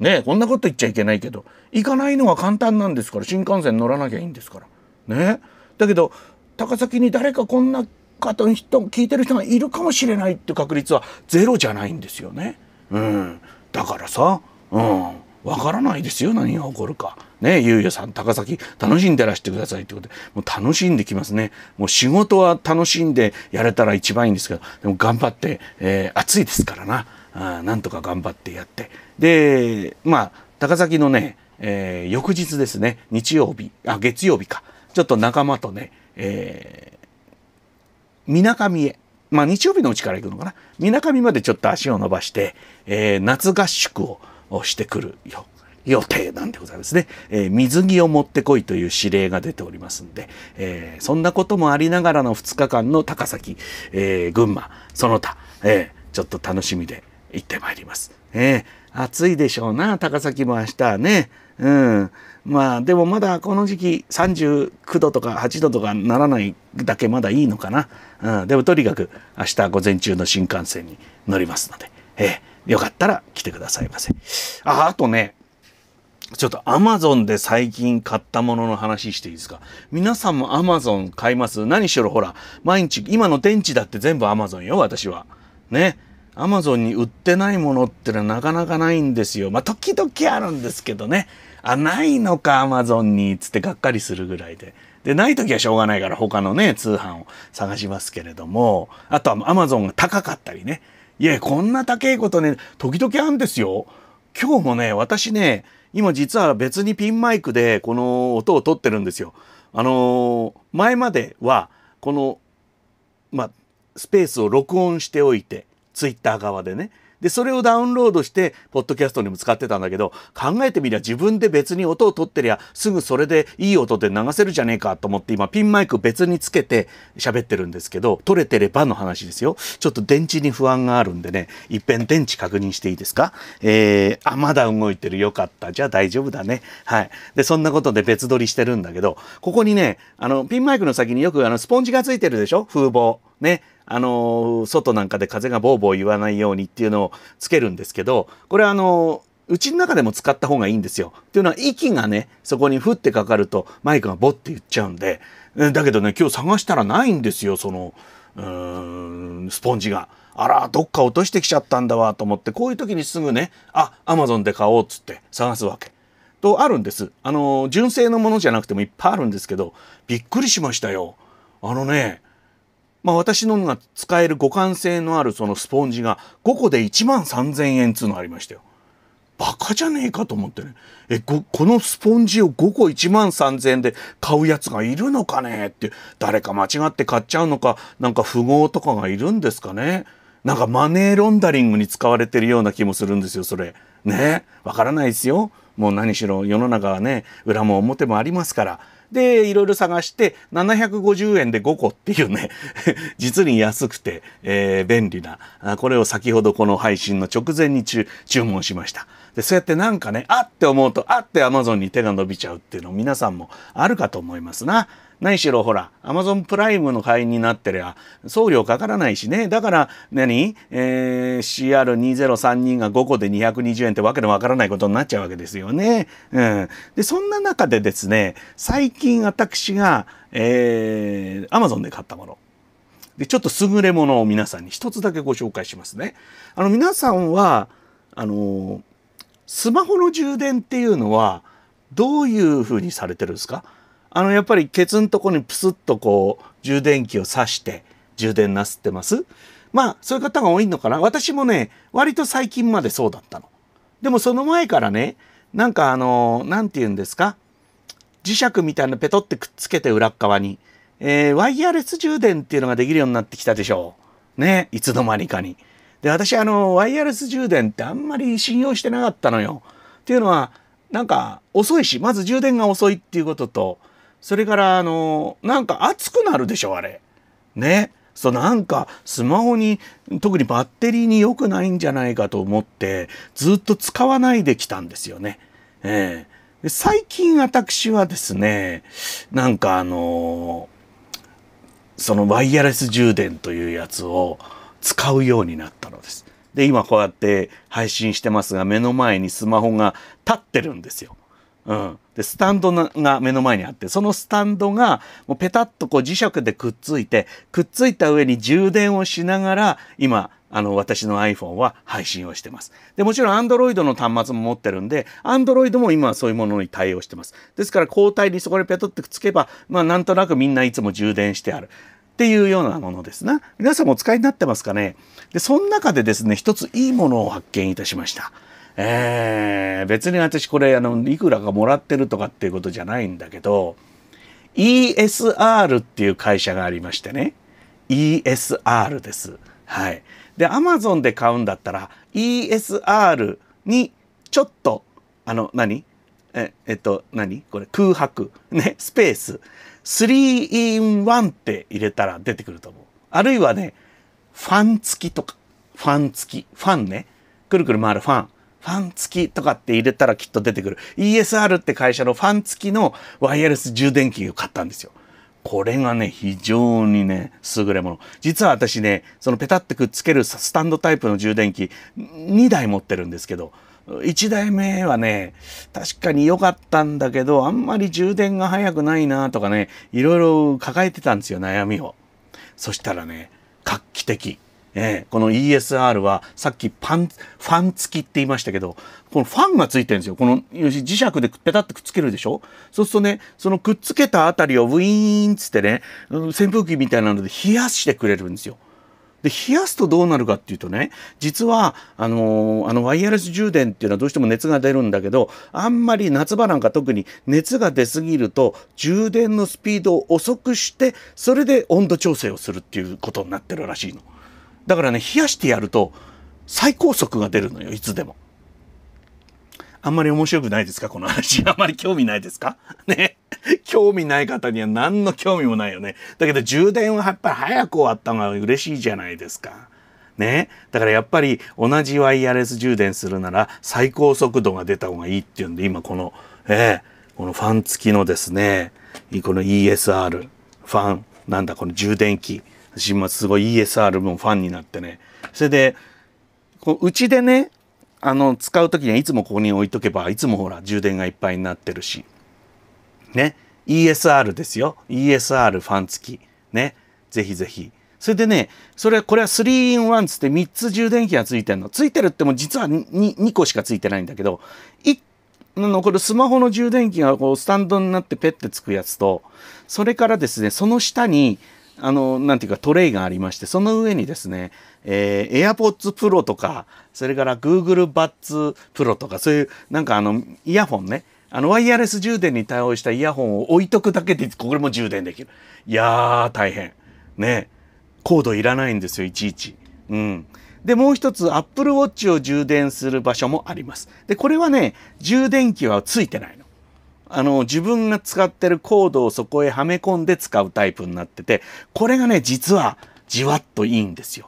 ん。ねこんなこと言っちゃいけないけど行かないのは簡単なんですから新幹線乗らなきゃいいんですからねだけど高崎に誰かこんな方の人聞いてる人がいるかもしれないって確率はゼロじゃないんですよね。うん、だからさ、うん、わからないですよ何が起こるか。ねゆうやさん高崎楽しんでらしてくださいってことでもう楽しんできますね。もう仕事は楽しんでやれたら一番いいんですけどでも頑張って、えー、暑いですからな。あなんとか頑張ってやってでまあ高崎のね、えー、翌日ですね日曜日あ月曜日かちょっと仲間とねみなかみへまあ日曜日のうちから行くのかなみなかみまでちょっと足を伸ばして、えー、夏合宿をしてくるよ予定なんでございますね、えー、水着を持ってこいという指令が出ておりますんで、えー、そんなこともありながらの2日間の高崎、えー、群馬その他、えちょっと楽しみで行ってまいります。えー、暑いでしょうな高崎も明日ね。うん、まあでもまだこの時期39度とか8度とかならないだけまだいいのかな、うん、でもとにかく明日午前中の新幹線に乗りますので、えー、よかったら来てくださいませああとねちょっとアマゾンで最近買ったものの話していいですか皆さんもアマゾン買います何しろほら毎日今の電池だって全部アマゾンよ私はねアマゾンに売ってないものってのはなかなかないんですよ。まあ、時々あるんですけどね。あ、ないのか、アマゾンに、つってがっかりするぐらいで。で、ない時はしょうがないから他のね、通販を探しますけれども、あとはアマゾンが高かったりね。いや、こんな高いことね、時々あるんですよ。今日もね、私ね、今実は別にピンマイクでこの音を取ってるんですよ。あのー、前までは、この、まあ、スペースを録音しておいて、ツイッター側でね。で、それをダウンロードして、ポッドキャストにも使ってたんだけど、考えてみりゃ自分で別に音を取ってりゃ、すぐそれでいい音で流せるじゃねえかと思って、今ピンマイク別につけて喋ってるんですけど、取れてればの話ですよ。ちょっと電池に不安があるんでね、いっぺん電池確認していいですかえー、あ、まだ動いてる。よかった。じゃあ大丈夫だね。はい。で、そんなことで別撮りしてるんだけど、ここにね、あの、ピンマイクの先によくあの、スポンジがついてるでしょ風防。ね。あの、外なんかで風がボーボー言わないようにっていうのをつけるんですけど、これあの、うちの中でも使った方がいいんですよ。っていうのは息がね、そこにふってかかるとマイクがボって言っちゃうんで、だけどね、今日探したらないんですよ、その、うーん、スポンジが。あら、どっか落としてきちゃったんだわと思って、こういう時にすぐね、あ、アマゾンで買おうっつって探すわけ。とあるんです。あの、純正のものじゃなくてもいっぱいあるんですけど、びっくりしましたよ。あのね、まあ、私のが使える互換性のあるそのスポンジが5個で1万3000円っつうのありましたよ。バカじゃねえかと思ってね。え、このスポンジを5個1万3000円で買うやつがいるのかねって、誰か間違って買っちゃうのか、なんか富豪とかがいるんですかね。なんかマネーロンダリングに使われてるような気もするんですよ、それ。ねわからないですよ。もう何しろ世の中はね、裏も表もありますから。でいろいろ探して750円で5個っていうね (laughs) 実に安くて、えー、便利なこれを先ほどこの配信の直前に注文しましたでそうやってなんかねあって思うとあって Amazon に手が伸びちゃうっていうの皆さんもあるかと思いますな。何しろほらアマゾンプライムの会員になってりゃ送料かからないしねだから何、えー、CR2032 が5個で220円ってわけのわからないことになっちゃうわけですよね。うん、でそんな中でですね最近私が、えー、アマゾンで買ったものでちょっと優れものを皆さんに一つだけご紹介しますね。あの皆さんはあのスマホの充電っていうのはどういうふうにされてるんですかあのやっぱりケツんとこにプスッとこう充電器を挿して充電なすってますまあそういう方が多いのかな私もね割と最近までそうだったの。でもその前からねなんかあの何て言うんですか磁石みたいなペトってくっつけて裏側に、えー、ワイヤレス充電っていうのができるようになってきたでしょう。ねいつの間にかに。で私あのワイヤレス充電ってあんまり信用してなかったのよ。っていうのはなんか遅いしまず充電が遅いっていうこととそれからあのなんか熱くなるでしょあれ。ね。そうなんかスマホに特にバッテリーに良くないんじゃないかと思ってずっと使わないできたんですよね。えー、最近私はですねなんかあのー、そのワイヤレス充電というやつを使うようになったのです。で今こうやって配信してますが目の前にスマホが立ってるんですよ。うん、でスタンドが目の前にあってそのスタンドがもうペタッとこう磁石でくっついてくっついた上に充電をしながら今あの私の iPhone は配信をしてます。でもちろん Android の端末も持ってるんで Android も今はそういうものに対応してます。ですから交代にそこでペタッとくっつけば、まあ、なんとなくみんないつも充電してある。っていうようなものですな。皆さんもお使いになってますかねで、その中でですね、一ついいものを発見いたしました。えー、別に私これあのいくらかもらってるとかっていうことじゃないんだけど ESR っていう会社がありましてね ESR です。はい、で Amazon で買うんだったら ESR にちょっとあの何ええっと何これ空白ねスペース 3in1 って入れたら出てくると思う。あるいはねファン付きとかファン付きファンねくるくる回るファンファン付きとかって入れたらきっと出てくる ESR って会社のファン付きのワイヤレス充電器を買ったんですよ。これがね、非常にね、優れもの。実は私ね、そのペタってくっつけるスタンドタイプの充電器2台持ってるんですけど、1台目はね、確かに良かったんだけど、あんまり充電が早くないなとかね、いろいろ抱えてたんですよ、悩みを。そしたらね、画期的。えー、この ESR はさっきパン、ファン付きって言いましたけど、このファンがついてるんですよ。この、要するに磁石でペタってくっつけるでしょそうするとね、そのくっつけたあたりをウィーンっつってね、扇風機みたいなので冷やしてくれるんですよ。で冷やすとどうなるかっていうとね実はあのー、あのワイヤレス充電っていうのはどうしても熱が出るんだけどあんまり夏場なんか特に熱が出すぎると充電のスピードを遅くしてそれで温度調整をするっていうことになってるらしいの。だからね、冷やしてやると最高速が出るのよ、いつでも。あんまり面白くないですかこの話。(laughs) あんまり興味ないですかね。(laughs) 興味ない方には何の興味もないよね。だけど充電はやっぱり早く終わった方が嬉しいじゃないですか。ね。だからやっぱり同じワイヤレス充電するなら最高速度が出た方がいいっていうんで、今この、ええー、このファン付きのですね、この ESR、ファン、なんだ、この充電器。私もすごい ESR もファンになってね。それで、うちでね、あの、使う時にはいつもここに置いとけば、いつもほら、充電がいっぱいになってるし。ね。ESR ですよ。ESR ファン付き。ね。ぜひぜひ。それでね、それは、これは 3in1 つって3つ充電器が付いてるの。付いてるっても実は 2, 2個しか付いてないんだけど、あのこれスマホの充電器がこうスタンドになってペッてつくやつと、それからですね、その下にあの、なんていうかトレイがありまして、その上にですね、えー、AirPods Pro とか、それから Google Buds Pro とか、そういう、なんかあの、イヤホンね、あの、ワイヤレス充電に対応したイヤホンを置いとくだけで、これも充電できる。いやー、大変。ね。コードいらないんですよ、いちいち。うん。で、もう一つ、Apple Watch を充電する場所もあります。で、これはね、充電器はついてないの。あの、自分が使ってるコードをそこへはめ込んで使うタイプになってて、これがね、実はじわっといいんですよ。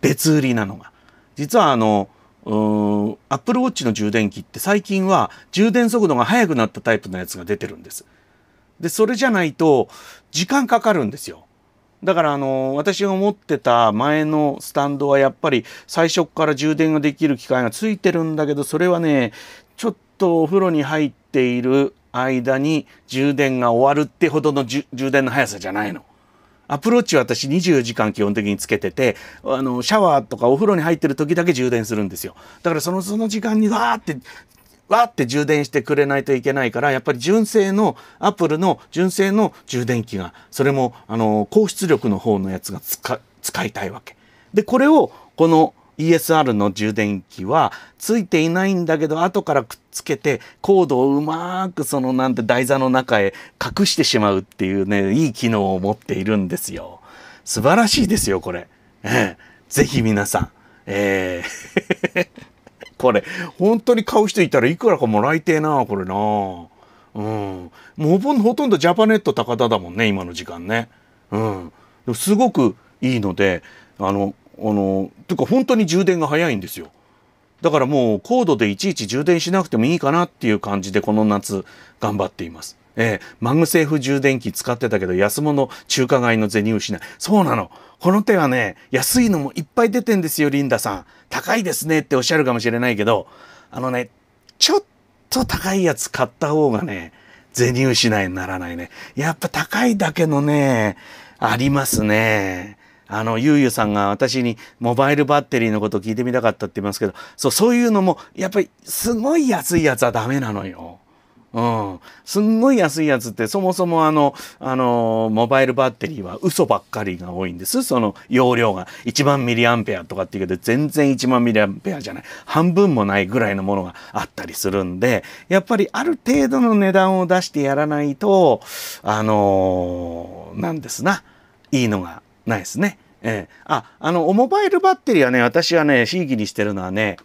別売りなのが。実はあの、アップルウォッチの充電器って最近は充電速度が速くなったタイプのやつが出てるんです。で、それじゃないと時間かかるんですよ。だからあの私が持ってた前のスタンドはやっぱり最初から充電ができる機械がついてるんだけどそれはねちょっとお風呂に入っている間に充電が終わるってほどの充電の速さじゃないの。アプローチは私24時間基本的につけてて、あの、シャワーとかお風呂に入ってる時だけ充電するんですよ。だからその、その時間にわーって、わーって充電してくれないといけないから、やっぱり純正の、アップルの純正の充電器が、それも、あの、高出力の方のやつが使いたいわけ。で、これを、この、ESR の充電器はついていないんだけど後からくっつけてコードをうまくそのなんて台座の中へ隠してしまうっていうねいい機能を持っているんですよ素晴らしいですよこれ、ええ、ぜひ皆さんえー (laughs) これ本当に買う人いたらいくらかもらいてえなこれなうんもうほとんどジャパネット高田だもんね今の時間ねうんすごくいいのであのあのてか本当に充電が早いんですよ。だからもう高度でいちいち充電しなくてもいいかなっていう感じでこの夏頑張っています。えー、マグセーフ充電器使ってたけど安物中華街の銭失い。そうなの。この手はね、安いのもいっぱい出てんですよ、リンダさん。高いですねっておっしゃるかもしれないけど、あのね、ちょっと高いやつ買った方がね、銭失いにならないね。やっぱ高いだけのね、ありますね。あの、ゆうゆうさんが私にモバイルバッテリーのこと聞いてみたかったって言いますけど、そう、そういうのも、やっぱりすごい安いやつはダメなのよ。うん。すんごい安いやつってそもそもあの、あの、モバイルバッテリーは嘘ばっかりが多いんです。その容量が1万ミリアンペアとかって言うけど、全然1万ミリアンペアじゃない。半分もないぐらいのものがあったりするんで、やっぱりある程度の値段を出してやらないと、あの、なんですな。いいのがないですね。えー、ああのおモバイルバッテリーはね私はねひいきにしてるのはね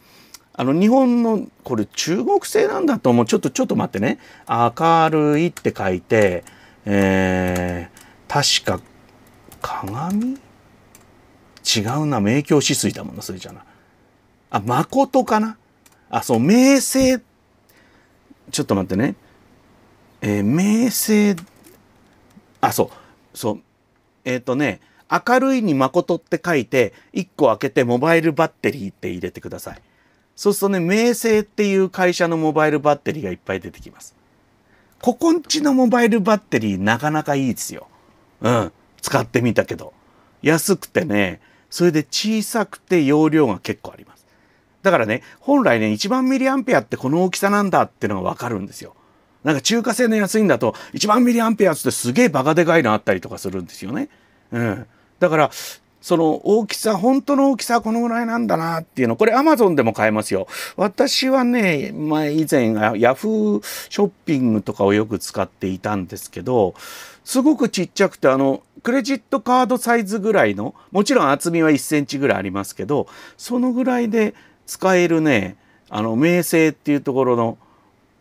あの日本のこれ中国製なんだと思うちょっとちょっと待ってね「明るい」って書いて、えー、確か鏡違うな明鏡止水だもんなそれじゃなあ誠かなあそう明星ちょっと待ってねえー、明星あそうそうえっ、ー、とね明るいに誠って書いて、1個開けてモバイルバッテリーって入れてください。そうするとね、明星っていう会社のモバイルバッテリーがいっぱい出てきます。ここんちのモバイルバッテリーなかなかいいですよ。うん。使ってみたけど。安くてね、それで小さくて容量が結構あります。だからね、本来ね、1万ミリアンペアってこの大きさなんだってのがわかるんですよ。なんか中華製の安いんだと、1万ミリアンペアってすげえバカでかいのあったりとかするんですよね。うん。だからその大きさ、本当の大きさはこのぐらいなんだなっていうの、これ Amazon でも買えますよ。私はね、前以前 Yahoo ショッピングとかをよく使っていたんですけど、すごくちっちゃくて、あの、クレジットカードサイズぐらいの、もちろん厚みは1センチぐらいありますけど、そのぐらいで使えるね、あの、名声っていうところの、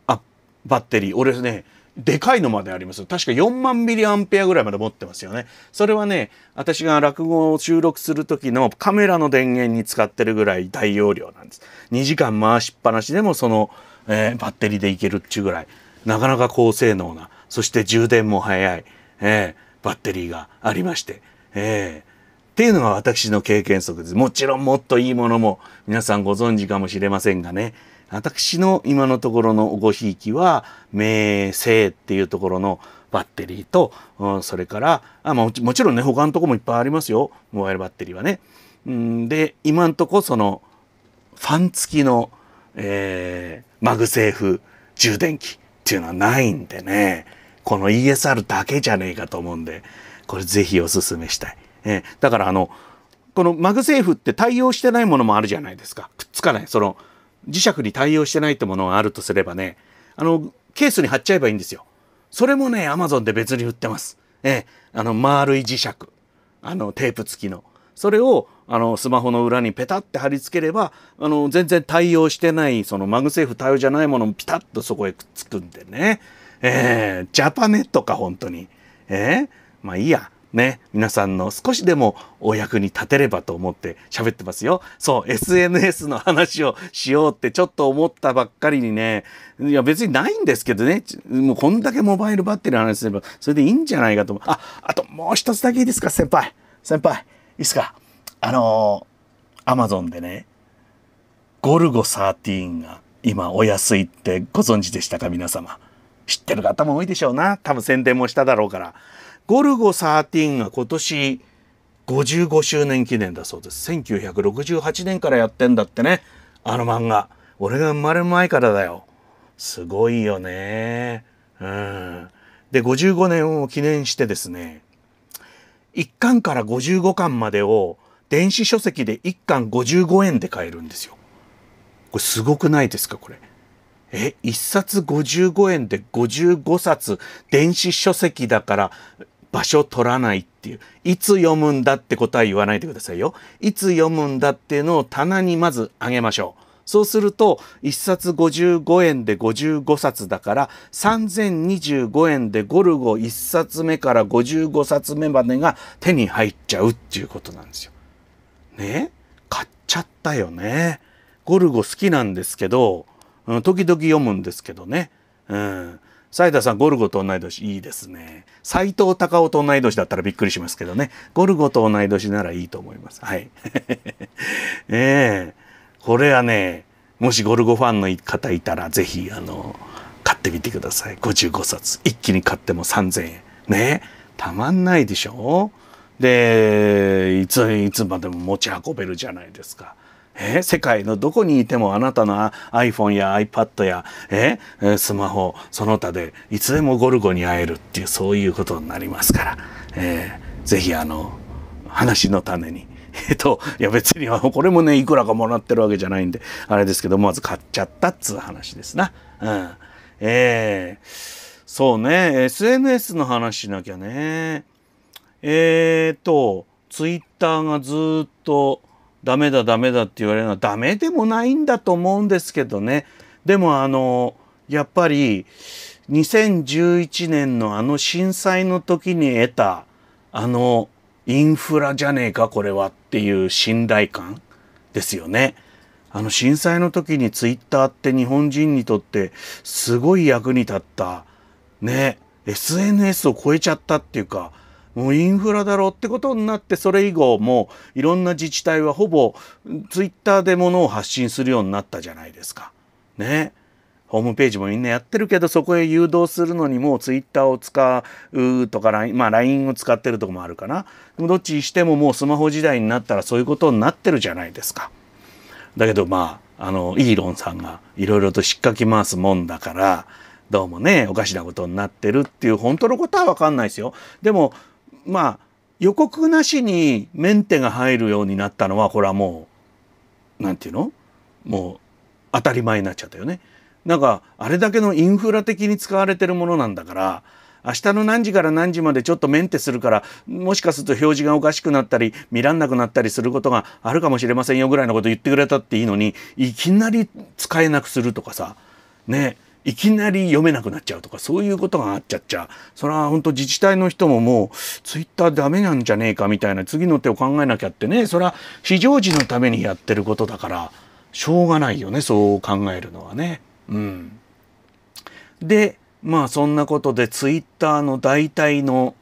あ、バッテリー。俺ね、でかいのまであります。確か4万ミリアンペアぐらいまで持ってますよね。それはね、私が落語を収録する時のカメラの電源に使ってるぐらい大容量なんです。2時間回しっぱなしでもその、えー、バッテリーでいけるっちゅうぐらい、なかなか高性能な、そして充電も早い、えー、バッテリーがありまして、えーっていうのが私の経験則です。もちろんもっといいものも皆さんご存知かもしれませんがね。私の今のところのごひいきは、名声っていうところのバッテリーと、うん、それからあも、もちろんね、他のとこもいっぱいありますよ。モバイルバッテリーはね。うんで、今んとこその、ファン付きの、えー、マグセーフ充電器っていうのはないんでね、この ESR だけじゃねえかと思うんで、これぜひおすすめしたい。えー、だからあの、このマグセーフって対応してないものもあるじゃないですか。くっつかない。その、磁石に対応してないってものがあるとすればね、あの、ケースに貼っちゃえばいいんですよ。それもね、アマゾンで別に売ってます。ええ、あの、丸い磁石。あの、テープ付きの。それを、あの、スマホの裏にペタって貼り付ければ、あの、全然対応してない、そのマグセーフ対応じゃないものもピタッとそこへくっつくんでね。ええ、ジャパネットか、本当に。ええ、まあいいや。ね、皆さんの少しでもお役に立てればと思って喋ってますよ。そう、SNS の話をしようってちょっと思ったばっかりにね、いや別にないんですけどね、もうこんだけモバイルバッテリーの話すれば、それでいいんじゃないかとあ、あともう一つだけいいですか、先輩。先輩、いいですか。あのー、アマゾンでね、ゴルゴ13が今お安いってご存知でしたか、皆様。知ってる方も多いでしょうな。多分宣伝もしただろうから。ゴルゴ13が今年55周年記念だそうです。1968年からやってんだってね。あの漫画。俺が生まれる前からだよ。すごいよね。うん。で、55年を記念してですね、1巻から55巻までを電子書籍で1巻55円で買えるんですよ。これすごくないですかこれ。え、1冊55円で55冊電子書籍だから場所取らないっていう。いつ読むんだってことは言わないでくださいよ。いつ読むんだっていうのを棚にまずあげましょう。そうすると、1冊55円で55冊だから、3025円でゴルゴ1冊目から55冊目までが手に入っちゃうっていうことなんですよ。ね買っちゃったよね。ゴルゴ好きなんですけど、うん、時々読むんですけどね。うん。斉田さん、ゴルゴと同い年、いいですね。斎藤隆夫と同い年だったらびっくりしますけどね。ゴルゴと同い年ならいいと思います。はい。(laughs) ええこれはね、もしゴルゴファンの方いたら、ぜひ、あの、買ってみてください。55冊。一気に買っても3000円。ね。たまんないでしょで、いつ、いつまでも持ち運べるじゃないですか。え世界のどこにいてもあなたの iPhone や iPad やえスマホその他でいつでもゴルゴに会えるっていうそういうことになりますから、えー、ぜひあの話の種に。えっと、いや別にこれもねいくらかもらってるわけじゃないんであれですけどまず買っちゃったっつう話ですな。うん、えー、そうね SNS の話しなきゃねえー、っとツイッターがずっとダメだダメだって言われるのはダメでもないんだと思うんですけどねでもあのやっぱり2011年のあの震災の時に得たあのインフラじゃねえかこれはっていう信頼感ですよね。あの震災の時にツイッターって日本人にとってすごい役に立ったね SNS を超えちゃったっていうかもうインフラだろってことになってそれ以後もいろんな自治体はほぼツイッターでものを発信するようになったじゃないですか。ね。ホームページもみんなやってるけどそこへ誘導するのにもうツイッターを使うとか LINE,、まあ、LINE を使ってるとこもあるかな。どっちにしてももうスマホ時代になったらそういうことになってるじゃないですか。だけどまああのイーロンさんがいろいろと引っかき回すもんだからどうもねおかしなことになってるっていう本当のことは分かんないですよ。でもまあ予告なしにメンテが入るようになったのはこれはもう何て言うのもう当たり前になっちゃったよね。なんかあれだけのインフラ的に使われてるものなんだから明日の何時から何時までちょっとメンテするからもしかすると表示がおかしくなったり見らんなくなったりすることがあるかもしれませんよぐらいのこと言ってくれたっていいのにいきなり使えなくするとかさねえいきなり読めなくなっちゃうとか、そういうことがあっちゃっちゃ、それは本当自治体の人ももう、ツイッターダメなんじゃねえかみたいな次の手を考えなきゃってね、それは非常時のためにやってることだから、しょうがないよね、そう考えるのはね。うん。で、まあそんなことでツイッターの代替の、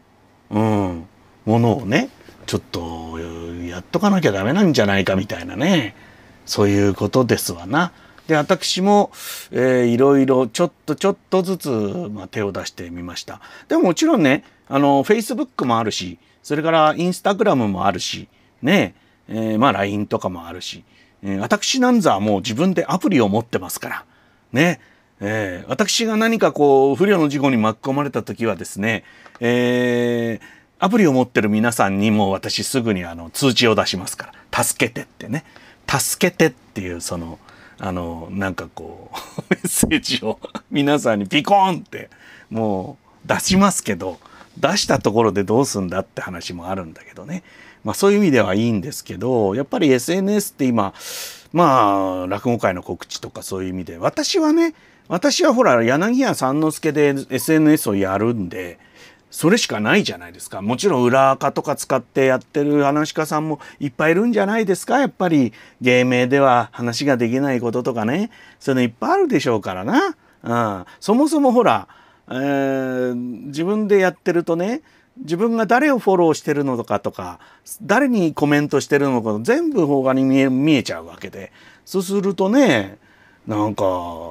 うん、ものをね、ちょっとやっとかなきゃダメなんじゃないかみたいなね、そういうことですわな。で、私も、えー、いろいろちょっとちょっとずつ、まあ、手を出してみました。でももちろんね、あの、Facebook もあるし、それから Instagram もあるし、ね、えー、まあ LINE とかもあるし、えー、私なんざもう自分でアプリを持ってますから、ね、えー、私が何かこう、不慮の事故に巻き込まれた時はですね、えー、アプリを持ってる皆さんにも私すぐにあの通知を出しますから、助けてってね、助けてっていうその、あの、なんかこう、(laughs) メッセージを皆さんにピコーンってもう出しますけど、出したところでどうすんだって話もあるんだけどね。まあそういう意味ではいいんですけど、やっぱり SNS って今、まあ落語界の告知とかそういう意味で、私はね、私はほら柳家三之助で SNS をやるんで、それしかないじゃないですか。もちろん裏垢とか使ってやってる話家さんもいっぱいいるんじゃないですか。やっぱり芸名では話ができないこととかね。そういうのいっぱいあるでしょうからな。うん、そもそもほら、えー、自分でやってるとね、自分が誰をフォローしてるのかとか、誰にコメントしてるのか、全部邦画に見え見えちゃうわけで。そうするとね、なんか、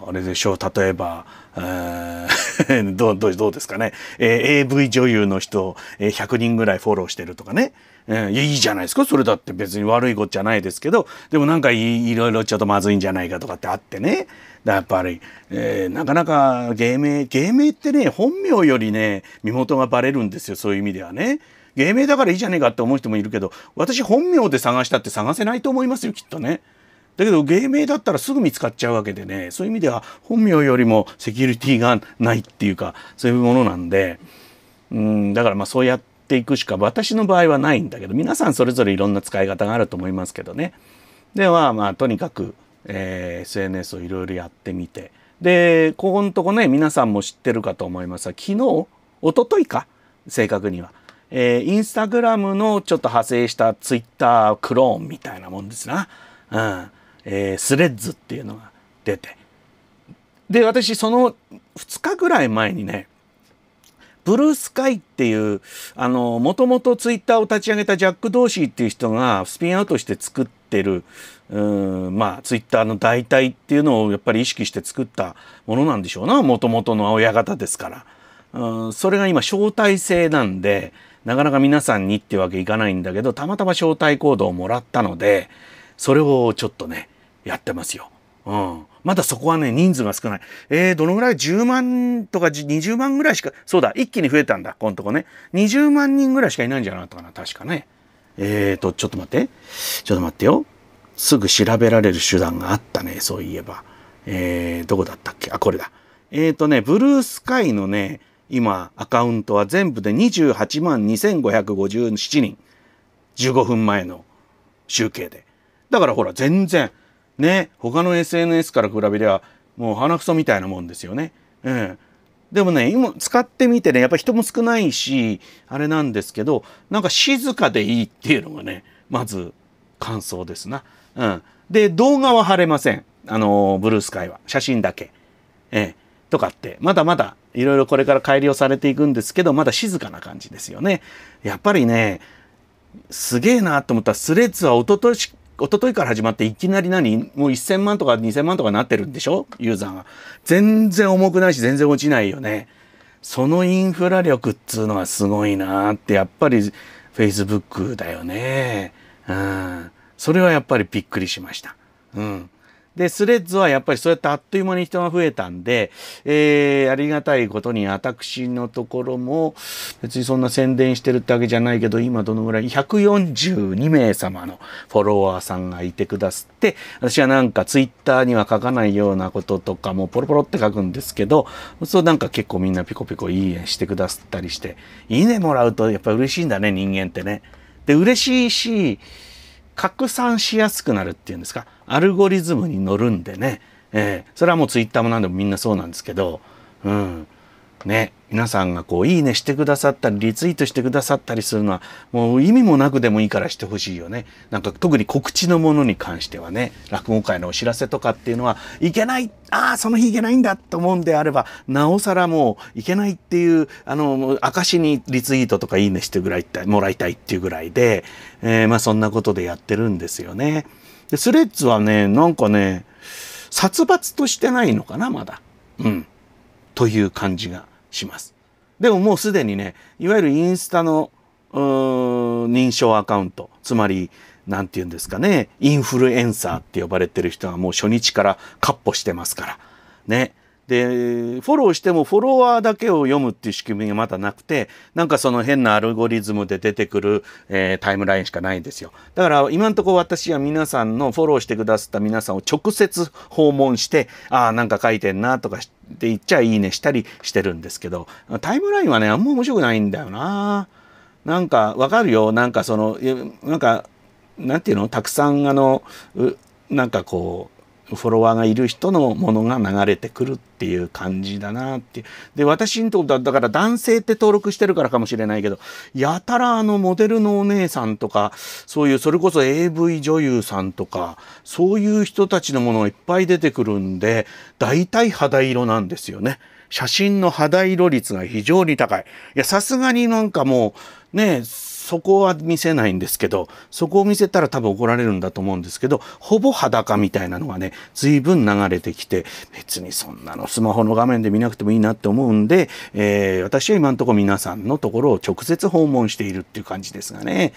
あれでしょう、例えば、(laughs) どうどうですかね、えー、AV 女優の人、えー、100人ぐらいフォローしてるとかね、えー、いいじゃないですかそれだって別に悪いことじゃないですけどでもなんかいいろいろちょっとまずいんじゃないかとかってあってねやっぱり、えー、なかなか芸名芸名ってね本名よりね身元がバレるんですよそういう意味ではね。芸名だからいいじゃねえかって思う人もいるけど私本名で探したって探せないと思いますよきっとね。だけど芸名だったらすぐ見つかっちゃうわけでねそういう意味では本名よりもセキュリティがないっていうかそういうものなんでうんだからまあそうやっていくしか私の場合はないんだけど皆さんそれぞれいろんな使い方があると思いますけどね。ではまあとにかく、えー、SNS をいろいろやってみてでここのとこね皆さんも知ってるかと思いますが昨日一昨日か正確には。えー、インスタグラムのちょっと派生したツイッタークローンみたいなもんですな。うん。えー、スレッズっていうのが出てで私その2日ぐらい前にねブルースカイっていう、あの、もともとツイッターを立ち上げたジャック・ドーシーっていう人がスピンアウトして作ってる、うん、まあ、ツイッターの代替っていうのをやっぱり意識して作ったものなんでしょうな、もともとの親方ですから。うん、それが今、招待制なんで、なかなか皆さんにってわけいかないんだけど、たまたま招待コードをもらったので、それをちょっとね、やってますよ。うん。まだそこはね、人数が少ない。えー、どのぐらい ?10 万とか20万ぐらいしか、そうだ、一気に増えたんだ、このとこね。20万人ぐらいしかいないんじゃなかったかな、確かね。えーと、ちょっと待って。ちょっと待ってよ。すぐ調べられる手段があったね、そういえば。えー、どこだったっけあ、これだ。えーとね、ブルースカイのね、今、アカウントは全部で28万2557人。15分前の集計で。だからほら、全然、ね他の SNS から比べりゃもう鼻くそみたいなもんですよね。うん、でもね今使ってみてねやっぱ人も少ないしあれなんですけどなんか静かでいいっていうのがねまず感想ですな。うん、で動画は貼れませんあのブルースカイは写真だけ。ええとかってまだまだいろいろこれから改良されていくんですけどまだ静かな感じですよね。やっぱりねすげえなと思ったらスレッズは一昨年一昨日から始まっていきなり何もう1000万とか2000万とかなってるんでしょユーザーが。全然重くないし全然落ちないよね。そのインフラ力っつうのはすごいなってやっぱり Facebook だよね。うん。それはやっぱりびっくりしました。うん。で、スレッズはやっぱりそうやってあっという間に人が増えたんで、えー、ありがたいことに私のところも、別にそんな宣伝してるってわけじゃないけど、今どのぐらい、142名様のフォロワーさんがいてくださって、私はなんかツイッターには書かないようなこととかもポロポロって書くんですけど、そうなんか結構みんなピコピコいいねしてくださったりして、いいねもらうとやっぱ嬉しいんだね、人間ってね。で、嬉しいし、拡散しやすくなるっていうんですかアルゴリズムに乗るんでね、えー、それはもうツイッターも何でもみんなそうなんですけど、うん、ね、皆さんがこう、いいねしてくださったり、リツイートしてくださったりするのは、もう意味もなくでもいいからしてほしいよね。なんか特に告知のものに関してはね、落語会のお知らせとかっていうのは、いけないああ、その日いけないんだと思うんであれば、なおさらもういけないっていう、あの、証にリツイートとかいいねしてぐらいもらいたいっていうぐらいで、えー、まあそんなことでやってるんですよね。で、スレッズはね、なんかね、殺伐としてないのかな、まだ。うん。という感じがします。でももうすでにね、いわゆるインスタの認証アカウント、つまり、なんて言うんですかね、インフルエンサーって呼ばれてる人がもう初日からカッポしてますから、ね。で、フォローしてもフォロワーだけを読むっていう仕組みがまたなくて、なんかその変なアルゴリズムで出てくる、えー、タイムラインしかないんですよ。だから今んとこ私は皆さんのフォローしてくださった皆さんを直接訪問して、ああ、なんか書いてんなとかって言っちゃいいねしたりしてるんですけど、タイムラインはね、あんま面白くないんだよな。なんかわかるよ。なんかその、なんか、なんていうのたくさんあの、なんかこう、フォロワーがいる人のものが流れてくるっていう感じだなってで私にとってだから男性って登録してるからかもしれないけどやたらあのモデルのお姉さんとかそういうそれこそ AV 女優さんとかそういう人たちのものがいっぱい出てくるんで大体肌色なんですよね。写真の肌色率が非常に高い。いや、さすがになんかもう、ね、そこは見せないんですけど、そこを見せたら多分怒られるんだと思うんですけど、ほぼ裸みたいなのがね、随分流れてきて、別にそんなのスマホの画面で見なくてもいいなって思うんで、えー、私は今んとこ皆さんのところを直接訪問しているっていう感じですがね、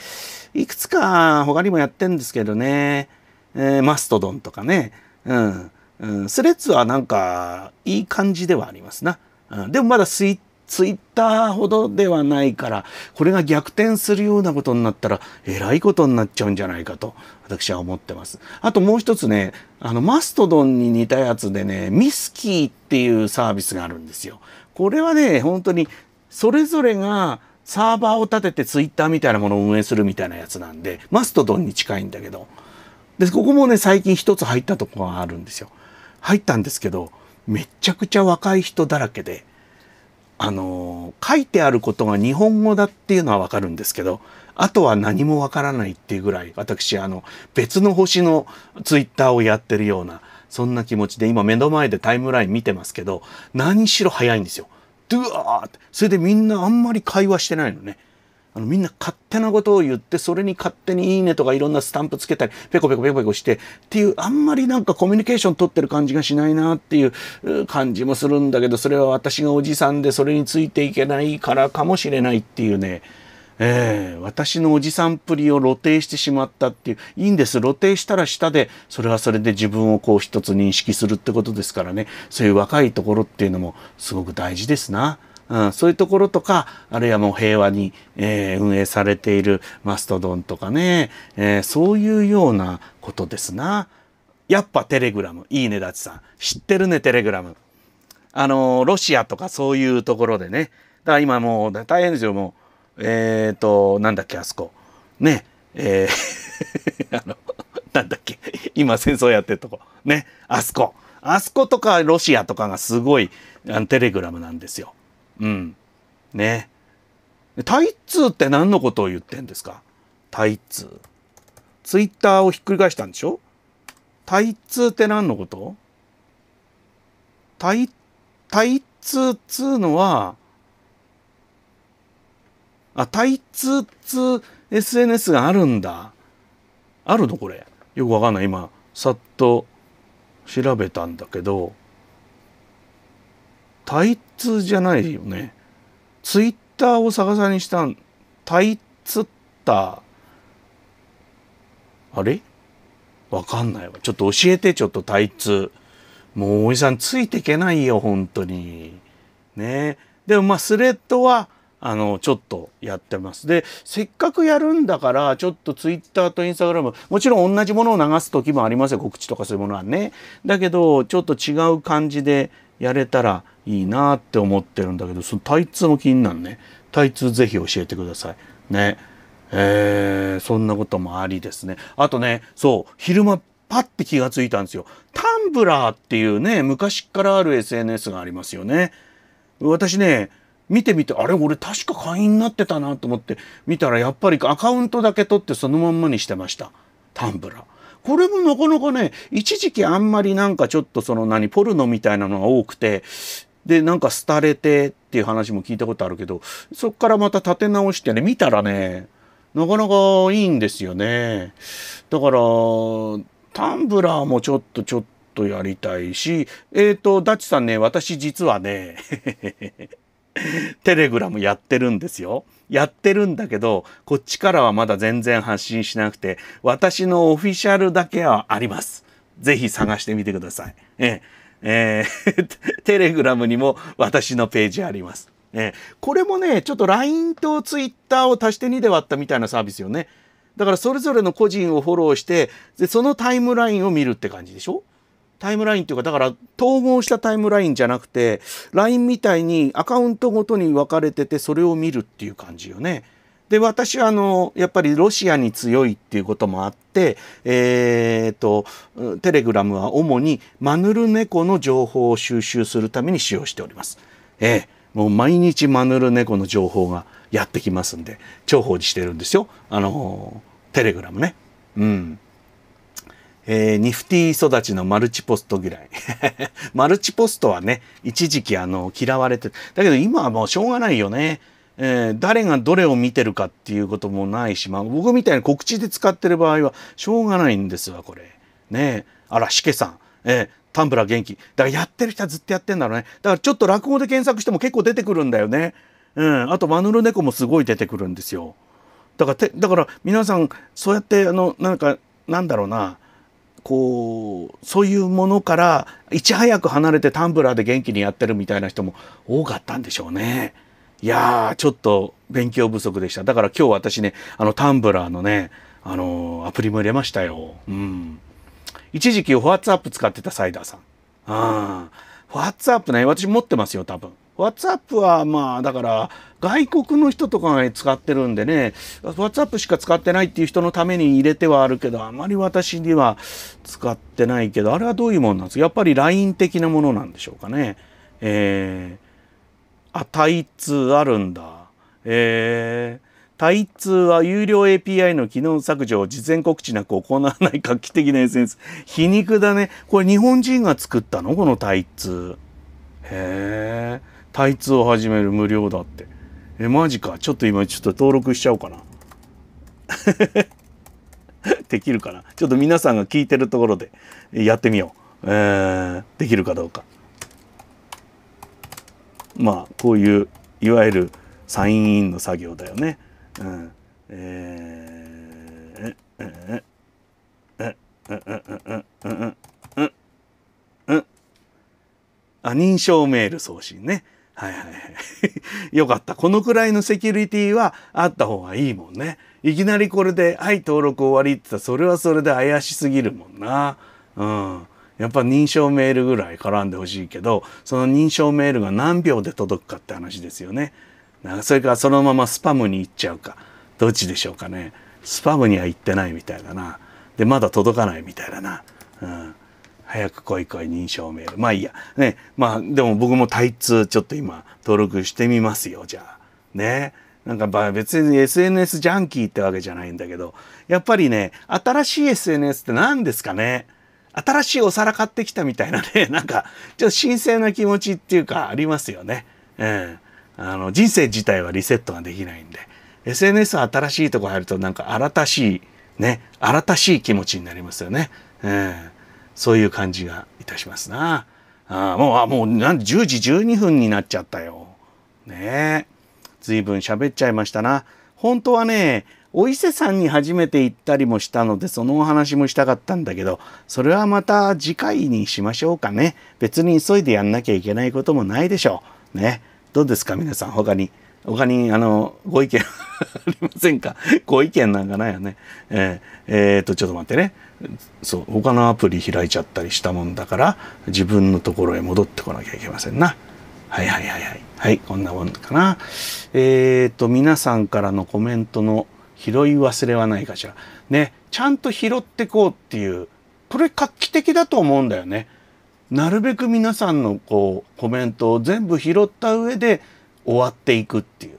いくつか他にもやってんですけどね、えー、マストドンとかね、うん、うん、スレッズはなんかいい感じではありますな。うん、でもまだスイッツイッターほどではないからこれが逆転するようなことになったらえらいことになっちゃうんじゃないかと私は思ってます。あともう一つねあのマストドンに似たやつでねミスキーっていうサービスがあるんですよ。これはね本当にそれぞれがサーバーを立ててツイッターみたいなものを運営するみたいなやつなんでマストドンに近いんだけどでここもね最近一つ入ったとこがあるんですよ。入ったんですけどめちゃくちゃ若い人だらけであの書いてあることが日本語だっていうのはわかるんですけどあとは何もわからないっていうぐらい私あの別の星のツイッターをやってるようなそんな気持ちで今目の前でタイムライン見てますけど何しろ早いんですよ。ドゥアーってそれでみんなあんまり会話してないのね。あのみんな勝手なことを言ってそれに勝手にいいねとかいろんなスタンプつけたりペコペコペコペコしてっていうあんまりなんかコミュニケーション取ってる感じがしないなっていう感じもするんだけどそれは私がおじさんでそれについていけないからかもしれないっていうねえー、私のおじさんっぷりを露呈してしまったっていう、いいんです。露呈したら下で、それはそれで自分をこう一つ認識するってことですからね、そういう若いところっていうのもすごく大事ですな。うん、そういうところとか、あるいはもう平和に、えー、運営されているマストドンとかね、えー、そういうようなことですな。やっぱテレグラム、いいね、だちさん。知ってるね、テレグラム。あのー、ロシアとかそういうところでね。だから今もう大変ですよ、もう。えっ、と、なんだっけ、あそこ。ね。え (laughs) あの、なんだっけ。今戦争やってるとこ。ね。あそこ。あそことかロシアとかがすごいあのテレグラムなんですよ。うん。ね。タイツーって何のことを言ってんですかタイツー。ツイッターをひっくり返したんでしょタイツーって何のことタイ、タイツーっつうのは、あ、タイツーっつう SNS があるんだ。あるのこれ。よくわかんない。今、さっと調べたんだけど、タイツじゃないよねツイッターを逆さにしたタイツッターあれわかんないわちょっと教えてちょっとタイツもうおじさんついていけないよ本当にねでもまあスレッドはあの、ちょっとやってます。で、せっかくやるんだから、ちょっとツイッターとインスタグラム、もちろん同じものを流す時もありますよ。告知とかそういうものはね。だけど、ちょっと違う感じでやれたらいいなって思ってるんだけどそのタイツも気になるねタイツぜひ教えてくださいねえー、そんなこともありですねあとねそう昼間パッて気がついたんですよタンブラーっていうね昔からある SNS がありますよね私ね見てみてあれ俺確か会員になってたなと思って見たらやっぱりアカウントだけ取ってそのまんまにしてましたタンブラーこれもなかなかね、一時期あんまりなんかちょっとその何、ポルノみたいなのが多くて、で、なんか廃れてっていう話も聞いたことあるけど、そっからまた立て直してね、見たらね、なかなかいいんですよね。だから、タンブラーもちょっとちょっとやりたいし、えっ、ー、と、ダチさんね、私実はね、(laughs) テレグラムやってるんですよ。やってるんだけど、こっちからはまだ全然発信しなくて、私のオフィシャルだけはあります。ぜひ探してみてください。ええー、(laughs) テレグラムにも私のページあります。えー、これもね、ちょっと LINE と Twitter を足して2で割ったみたいなサービスよね。だからそれぞれの個人をフォローして、でそのタイムラインを見るって感じでしょタイムラインっていうか、だから統合したタイムラインじゃなくて、LINE みたいにアカウントごとに分かれてて、それを見るっていう感じよね。で、私はあの、やっぱりロシアに強いっていうこともあって、えー、っと、テレグラムは主にマヌルネコの情報を収集するために使用しております。ええもう毎日マヌルネコの情報がやってきますんで、重宝にしてるんですよ。あの、テレグラムね。うん。えー、ニフティ育ちのマルチポストぐらい。(laughs) マルチポストはね、一時期あの、嫌われて、だけど今はもうしょうがないよね。えー、誰がどれを見てるかっていうこともないし、まあ僕みたいに告知で使ってる場合はしょうがないんですわ、これ。ねえ。あら、しけさん。えー、タンブラ元気。だからやってる人はずっとやってんだろうね。だからちょっと落語で検索しても結構出てくるんだよね。うん。あと、マヌルネコもすごい出てくるんですよ。だから、てだから皆さん、そうやって、あの、なんか、なんだろうな。こうそういうものからいち早く離れてタンブラーで元気にやってるみたいな人も多かったんでしょうね。いやーちょっと勉強不足でしただから今日私ねあのタンブラーのねあのー、アプリも入れましたよ。うん、一時期 w h a ア s a p p 使ってたサイダーさん。ああ、h a t s a p p ね私持ってますよ多分。WhatsApp はまあだから外国の人とかが使ってるんでね WhatsApp しか使ってないっていう人のために入れてはあるけどあまり私には使ってないけどあれはどういうもんなんですかやっぱり LINE 的なものなんでしょうかね。えー、あ、タイツあるんだ。えー、タイツは有料 API の機能削除を事前告知なく行わない画期的なエッセンス。皮肉だね。これ日本人が作ったのこのタイツ。へえ。タイツを始める無料だって。え、マジか。ちょっと今、ちょっと登録しちゃおうかな。(laughs) できるかな。ちょっと皆さんが聞いてるところでやってみよう。えー、できるかどうか。まあ、こういう、いわゆるサインインの作業だよね。うん。えー、え、え、え、え、あ、認証メール送信ね。はいはい (laughs) よかった。このくらいのセキュリティはあった方がいいもんね。いきなりこれで、はい、登録終わりって言ったら、それはそれで怪しすぎるもんな。うん。やっぱ認証メールぐらい絡んでほしいけど、その認証メールが何秒で届くかって話ですよね。それからそのままスパムに行っちゃうか。どっちでしょうかね。スパムには行ってないみたいだな。で、まだ届かないみたいだな。早く来い来い認証メール。まあいいや。ね。まあでも僕もタイツちょっと今登録してみますよ、じゃあ。ね。なんか別に SNS ジャンキーってわけじゃないんだけど、やっぱりね、新しい SNS って何ですかね新しいお皿買ってきたみたいなね、(laughs) なんか、ちょっと新鮮な気持ちっていうかありますよね。うん。あの、人生自体はリセットができないんで、SNS は新しいとこ入るとなんか新しい、ね、新しい気持ちになりますよね。うん。そういう感じがいたしますな。あもう、あ、もう、なん、10時12分になっちゃったよ。ねえ。随分喋っちゃいましたな。本当はね、お伊勢さんに初めて行ったりもしたので、そのお話もしたかったんだけど、それはまた次回にしましょうかね。別に急いでやんなきゃいけないこともないでしょう。ね。どうですか皆さん、他に他にあのご意見 (laughs) ありませんかご意見なんかないよね。えー、えー、と、ちょっと待ってね。そう、他のアプリ開いちゃったりしたもんだから、自分のところへ戻ってこなきゃいけませんな。はいはいはいはい。はい、こんなもんかな。えー、と、皆さんからのコメントの拾い忘れはないかしら。ね、ちゃんと拾ってこうっていう、これ画期的だと思うんだよね。なるべく皆さんのこう、コメントを全部拾った上で、終わっていくっていう。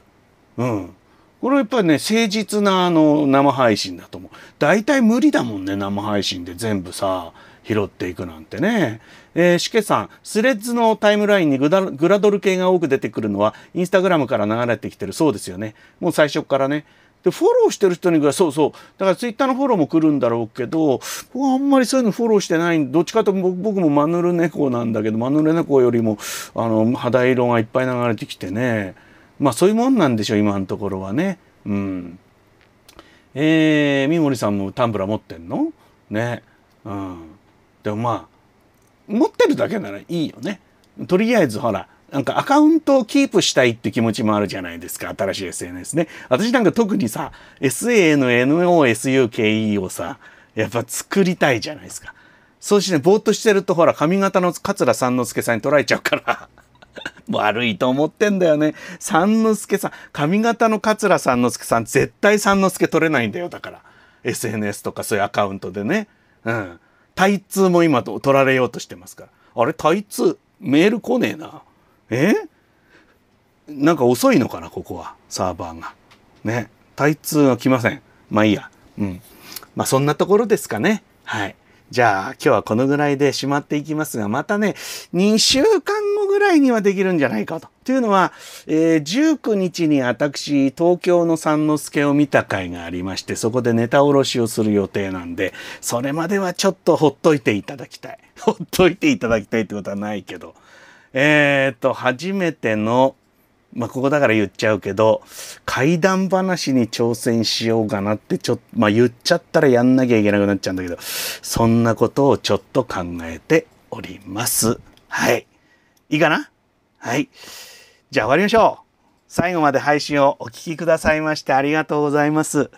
うん。これはやっぱりね、誠実なあの生配信だと思う。大体無理だもんね、生配信で全部さ、拾っていくなんてね。えー、しけさん、スレッズのタイムラインにグラドル系が多く出てくるのは、インスタグラムから流れてきてるそうですよね。もう最初からね。で、フォローしてる人にぐらい、そうそう。だからツイッターのフォローも来るんだろうけど、僕はあんまりそういうのフォローしてない。どっちかと僕僕もマヌルネコなんだけど、マヌルネコよりも、あの、肌色がいっぱい流れてきてね。まあそういうもんなんでしょう、今のところはね。うん。えー、三森さんもタンブラー持ってんのね。うん。でもまあ、持ってるだけならいいよね。とりあえずほら、なんかアカウントをキープしたいって気持ちもあるじゃないですか。新しい SNS ね。私なんか特にさ、SANNOSUKE をさ、やっぱ作りたいじゃないですか。そうしてね、ぼーっとしてるとほら、髪型の桂三之助さんに取られちゃうから。(laughs) 悪いと思ってんだよね。三之助さん、髪型の桂三之助さん、絶対三之助取れないんだよ。だから。SNS とかそういうアカウントでね。うん。タイツーも今取られようとしてますから。あれ、タイツー、メール来ねえな。えなんか遅いのかなここはサーバーがねタイツは来ませんまあいいやうんまあそんなところですかねはいじゃあ今日はこのぐらいでしまっていきますが、またね、2週間後ぐらいにはできるんじゃないかと。というのは、えー、19日に私、東京の三之助を見た会がありまして、そこでネタおろしをする予定なんで、それまではちょっとほっといていただきたい。(laughs) ほっといていただきたいってことはないけど。えっ、と、初めての、まあ、ここだから言っちゃうけど、怪談話に挑戦しようかなってちょっと、まあ、言っちゃったらやんなきゃいけなくなっちゃうんだけど、そんなことをちょっと考えております。はい。いいかなはい。じゃあ終わりましょう。最後まで配信をお聴きくださいましてありがとうございます。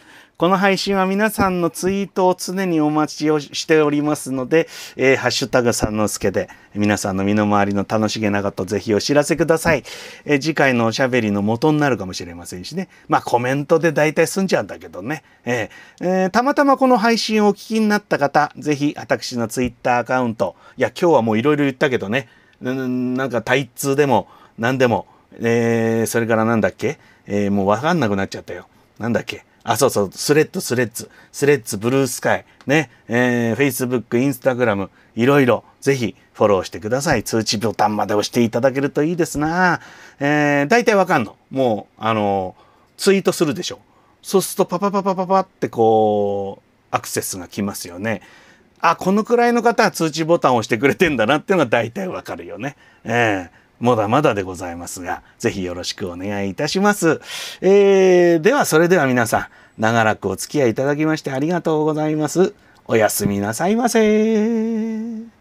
この配信は皆さんのツイートを常にお待ちをしておりますので、えー、ハッシュタグさんのすけで皆さんの身の回りの楽しげなことぜひお知らせください。えー、次回のおしゃべりの元になるかもしれませんしね。まあコメントで大体済んじゃうんだけどね。えー、えー、たまたまこの配信をお聞きになった方、ぜひ私のツイッターアカウント、いや今日はもういろいろ言ったけどね、んなんかタイツでも何でも、えー、それからなんだっけ、えー、もうわかんなくなっちゃったよ。なんだっけあ、そうそう、スレッド、スレッズ、スレッズ、ブルースカイ、ね、えー、Facebook、Instagram、いろいろ、ぜひ、フォローしてください。通知ボタンまで押していただけるといいですなえー、大体わかんの。もう、あのツイートするでしょ。そうすると、パパパパパパってこう、アクセスが来ますよね。あ、このくらいの方は通知ボタンを押してくれてんだなっていうのは大体わかるよね。えーまだまだでございますが、ぜひよろしくお願いいたします。えー、では、それでは皆さん、長らくお付き合いいただきましてありがとうございます。おやすみなさいませ。